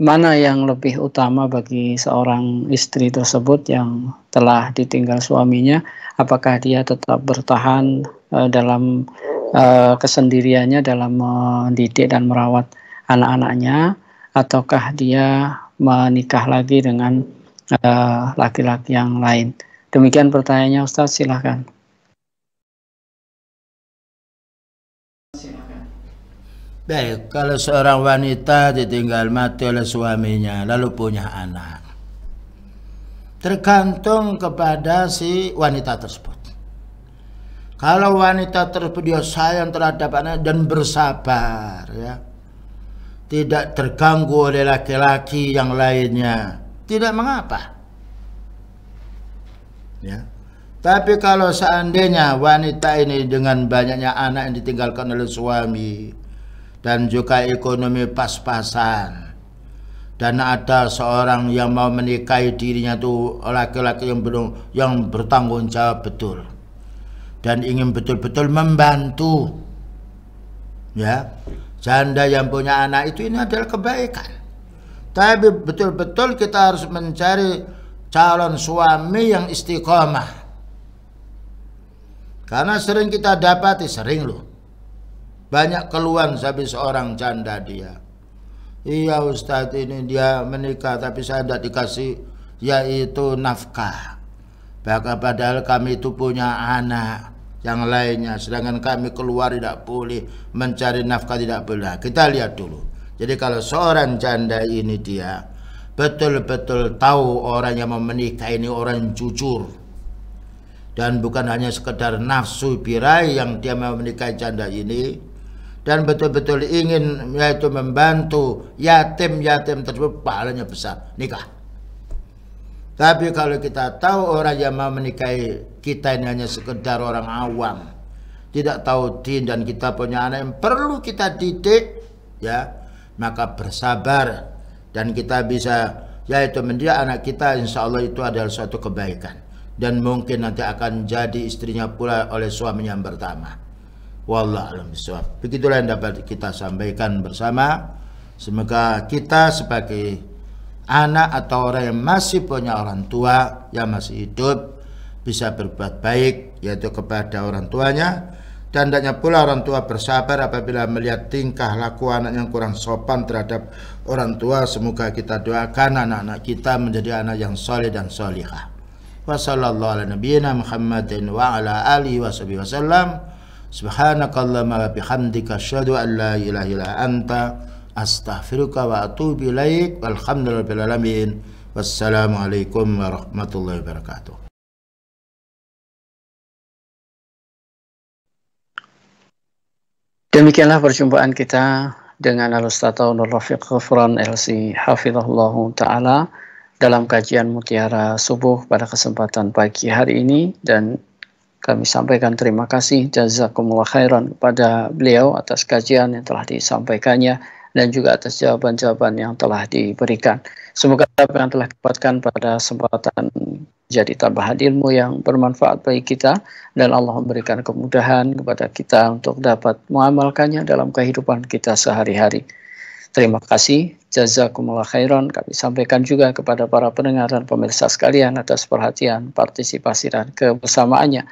mana yang lebih utama bagi seorang istri tersebut yang telah ditinggal suaminya? Apakah dia tetap bertahan Eh, dalam uh, kesendiriannya dalam mendidik dan merawat anak-anaknya ataukah dia menikah lagi dengan eh, laki-laki uh, yang lain. Demikian pertanyaannya Ustaz, silahkan. Baik, kalau seorang wanita ditinggal mati oleh suaminya, lalu punya anak. Tergantung kepada si wanita tersebut. Kalau wanita tersedia sayang terhadap anak dan bersabar ya. Tidak terganggu oleh laki-laki yang lainnya. Tidak mengapa. Ya. Tapi kalau seandainya wanita ini dengan banyaknya anak yang ditinggalkan oleh suami dan juga ekonomi pas-pasan dan ada seorang yang mau menikahi dirinya tuh laki-laki yang belum yang bertanggung jawab betul dan ingin betul-betul membantu ya janda yang punya anak itu ini adalah kebaikan tapi betul-betul kita harus mencari calon suami yang istiqomah karena sering kita dapati sering loh banyak keluhan habis seorang janda dia iya Ustadz ini dia menikah tapi saya tidak dikasih yaitu nafkah bahkan padahal kami itu punya anak yang lainnya sedangkan kami keluar tidak boleh mencari nafkah tidak boleh kita lihat dulu jadi kalau seorang janda ini dia betul-betul tahu orang yang mau menikah ini orang jujur dan bukan hanya sekedar nafsu birai yang dia mau menikahi janda ini dan betul-betul ingin yaitu membantu yatim-yatim tersebut pahalanya besar nikah tapi kalau kita tahu orang yang mau menikahi kita ini hanya sekedar orang awam, tidak tahu din dan kita punya anak yang perlu kita didik, ya, maka bersabar dan kita bisa yaitu mendidik anak kita insya Allah itu adalah suatu kebaikan dan mungkin nanti akan jadi istrinya pula oleh suaminya yang pertama. Wallah alam Begitulah yang dapat kita sampaikan bersama. Semoga kita sebagai anak atau orang yang masih punya orang tua yang masih hidup bisa berbuat baik yaitu kepada orang tuanya dan hendaknya pula orang tua bersabar apabila melihat tingkah laku anak yang kurang sopan terhadap orang tua semoga kita doakan anak-anak kita menjadi anak yang soleh dan solihah Wassalamualaikum warahmatullahi wabarakatuh astaghfiruka wa atubu ilaik walhamdulillahi alamin wassalamualaikum warahmatullahi wabarakatuh Demikianlah perjumpaan kita dengan Al-Ustaz Nur Rafiq Ghafran LC Hafizahullah Ta'ala dalam kajian Mutiara Subuh pada kesempatan pagi hari ini dan kami sampaikan terima kasih jazakumullah khairan kepada beliau atas kajian yang telah disampaikannya dan juga atas jawaban-jawaban yang telah diberikan. Semoga apa yang telah dapatkan pada kesempatan jadi tambahan ilmu yang bermanfaat bagi kita dan Allah memberikan kemudahan kepada kita untuk dapat mengamalkannya dalam kehidupan kita sehari-hari. Terima kasih. Jazakumullah khairan. Kami sampaikan juga kepada para pendengar dan pemirsa sekalian atas perhatian, partisipasi, dan kebersamaannya.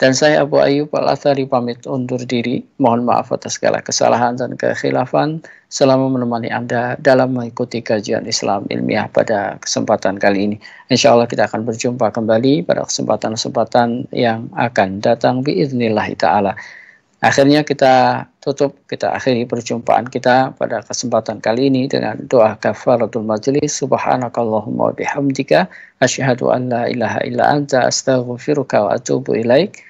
Dan saya Abu Ayyub Al-Athari pamit undur diri. Mohon maaf atas segala kesalahan dan kekhilafan selama menemani Anda dalam mengikuti kajian Islam ilmiah pada kesempatan kali ini. Insya Allah kita akan berjumpa kembali pada kesempatan-kesempatan yang akan datang biiznillahi ta'ala. Akhirnya kita tutup, kita akhiri perjumpaan kita pada kesempatan kali ini dengan doa kafaratul majlis. Subhanakallahumma bihamdika. Asyhadu an la ilaha illa anta astaghfiruka wa atubu ilaik.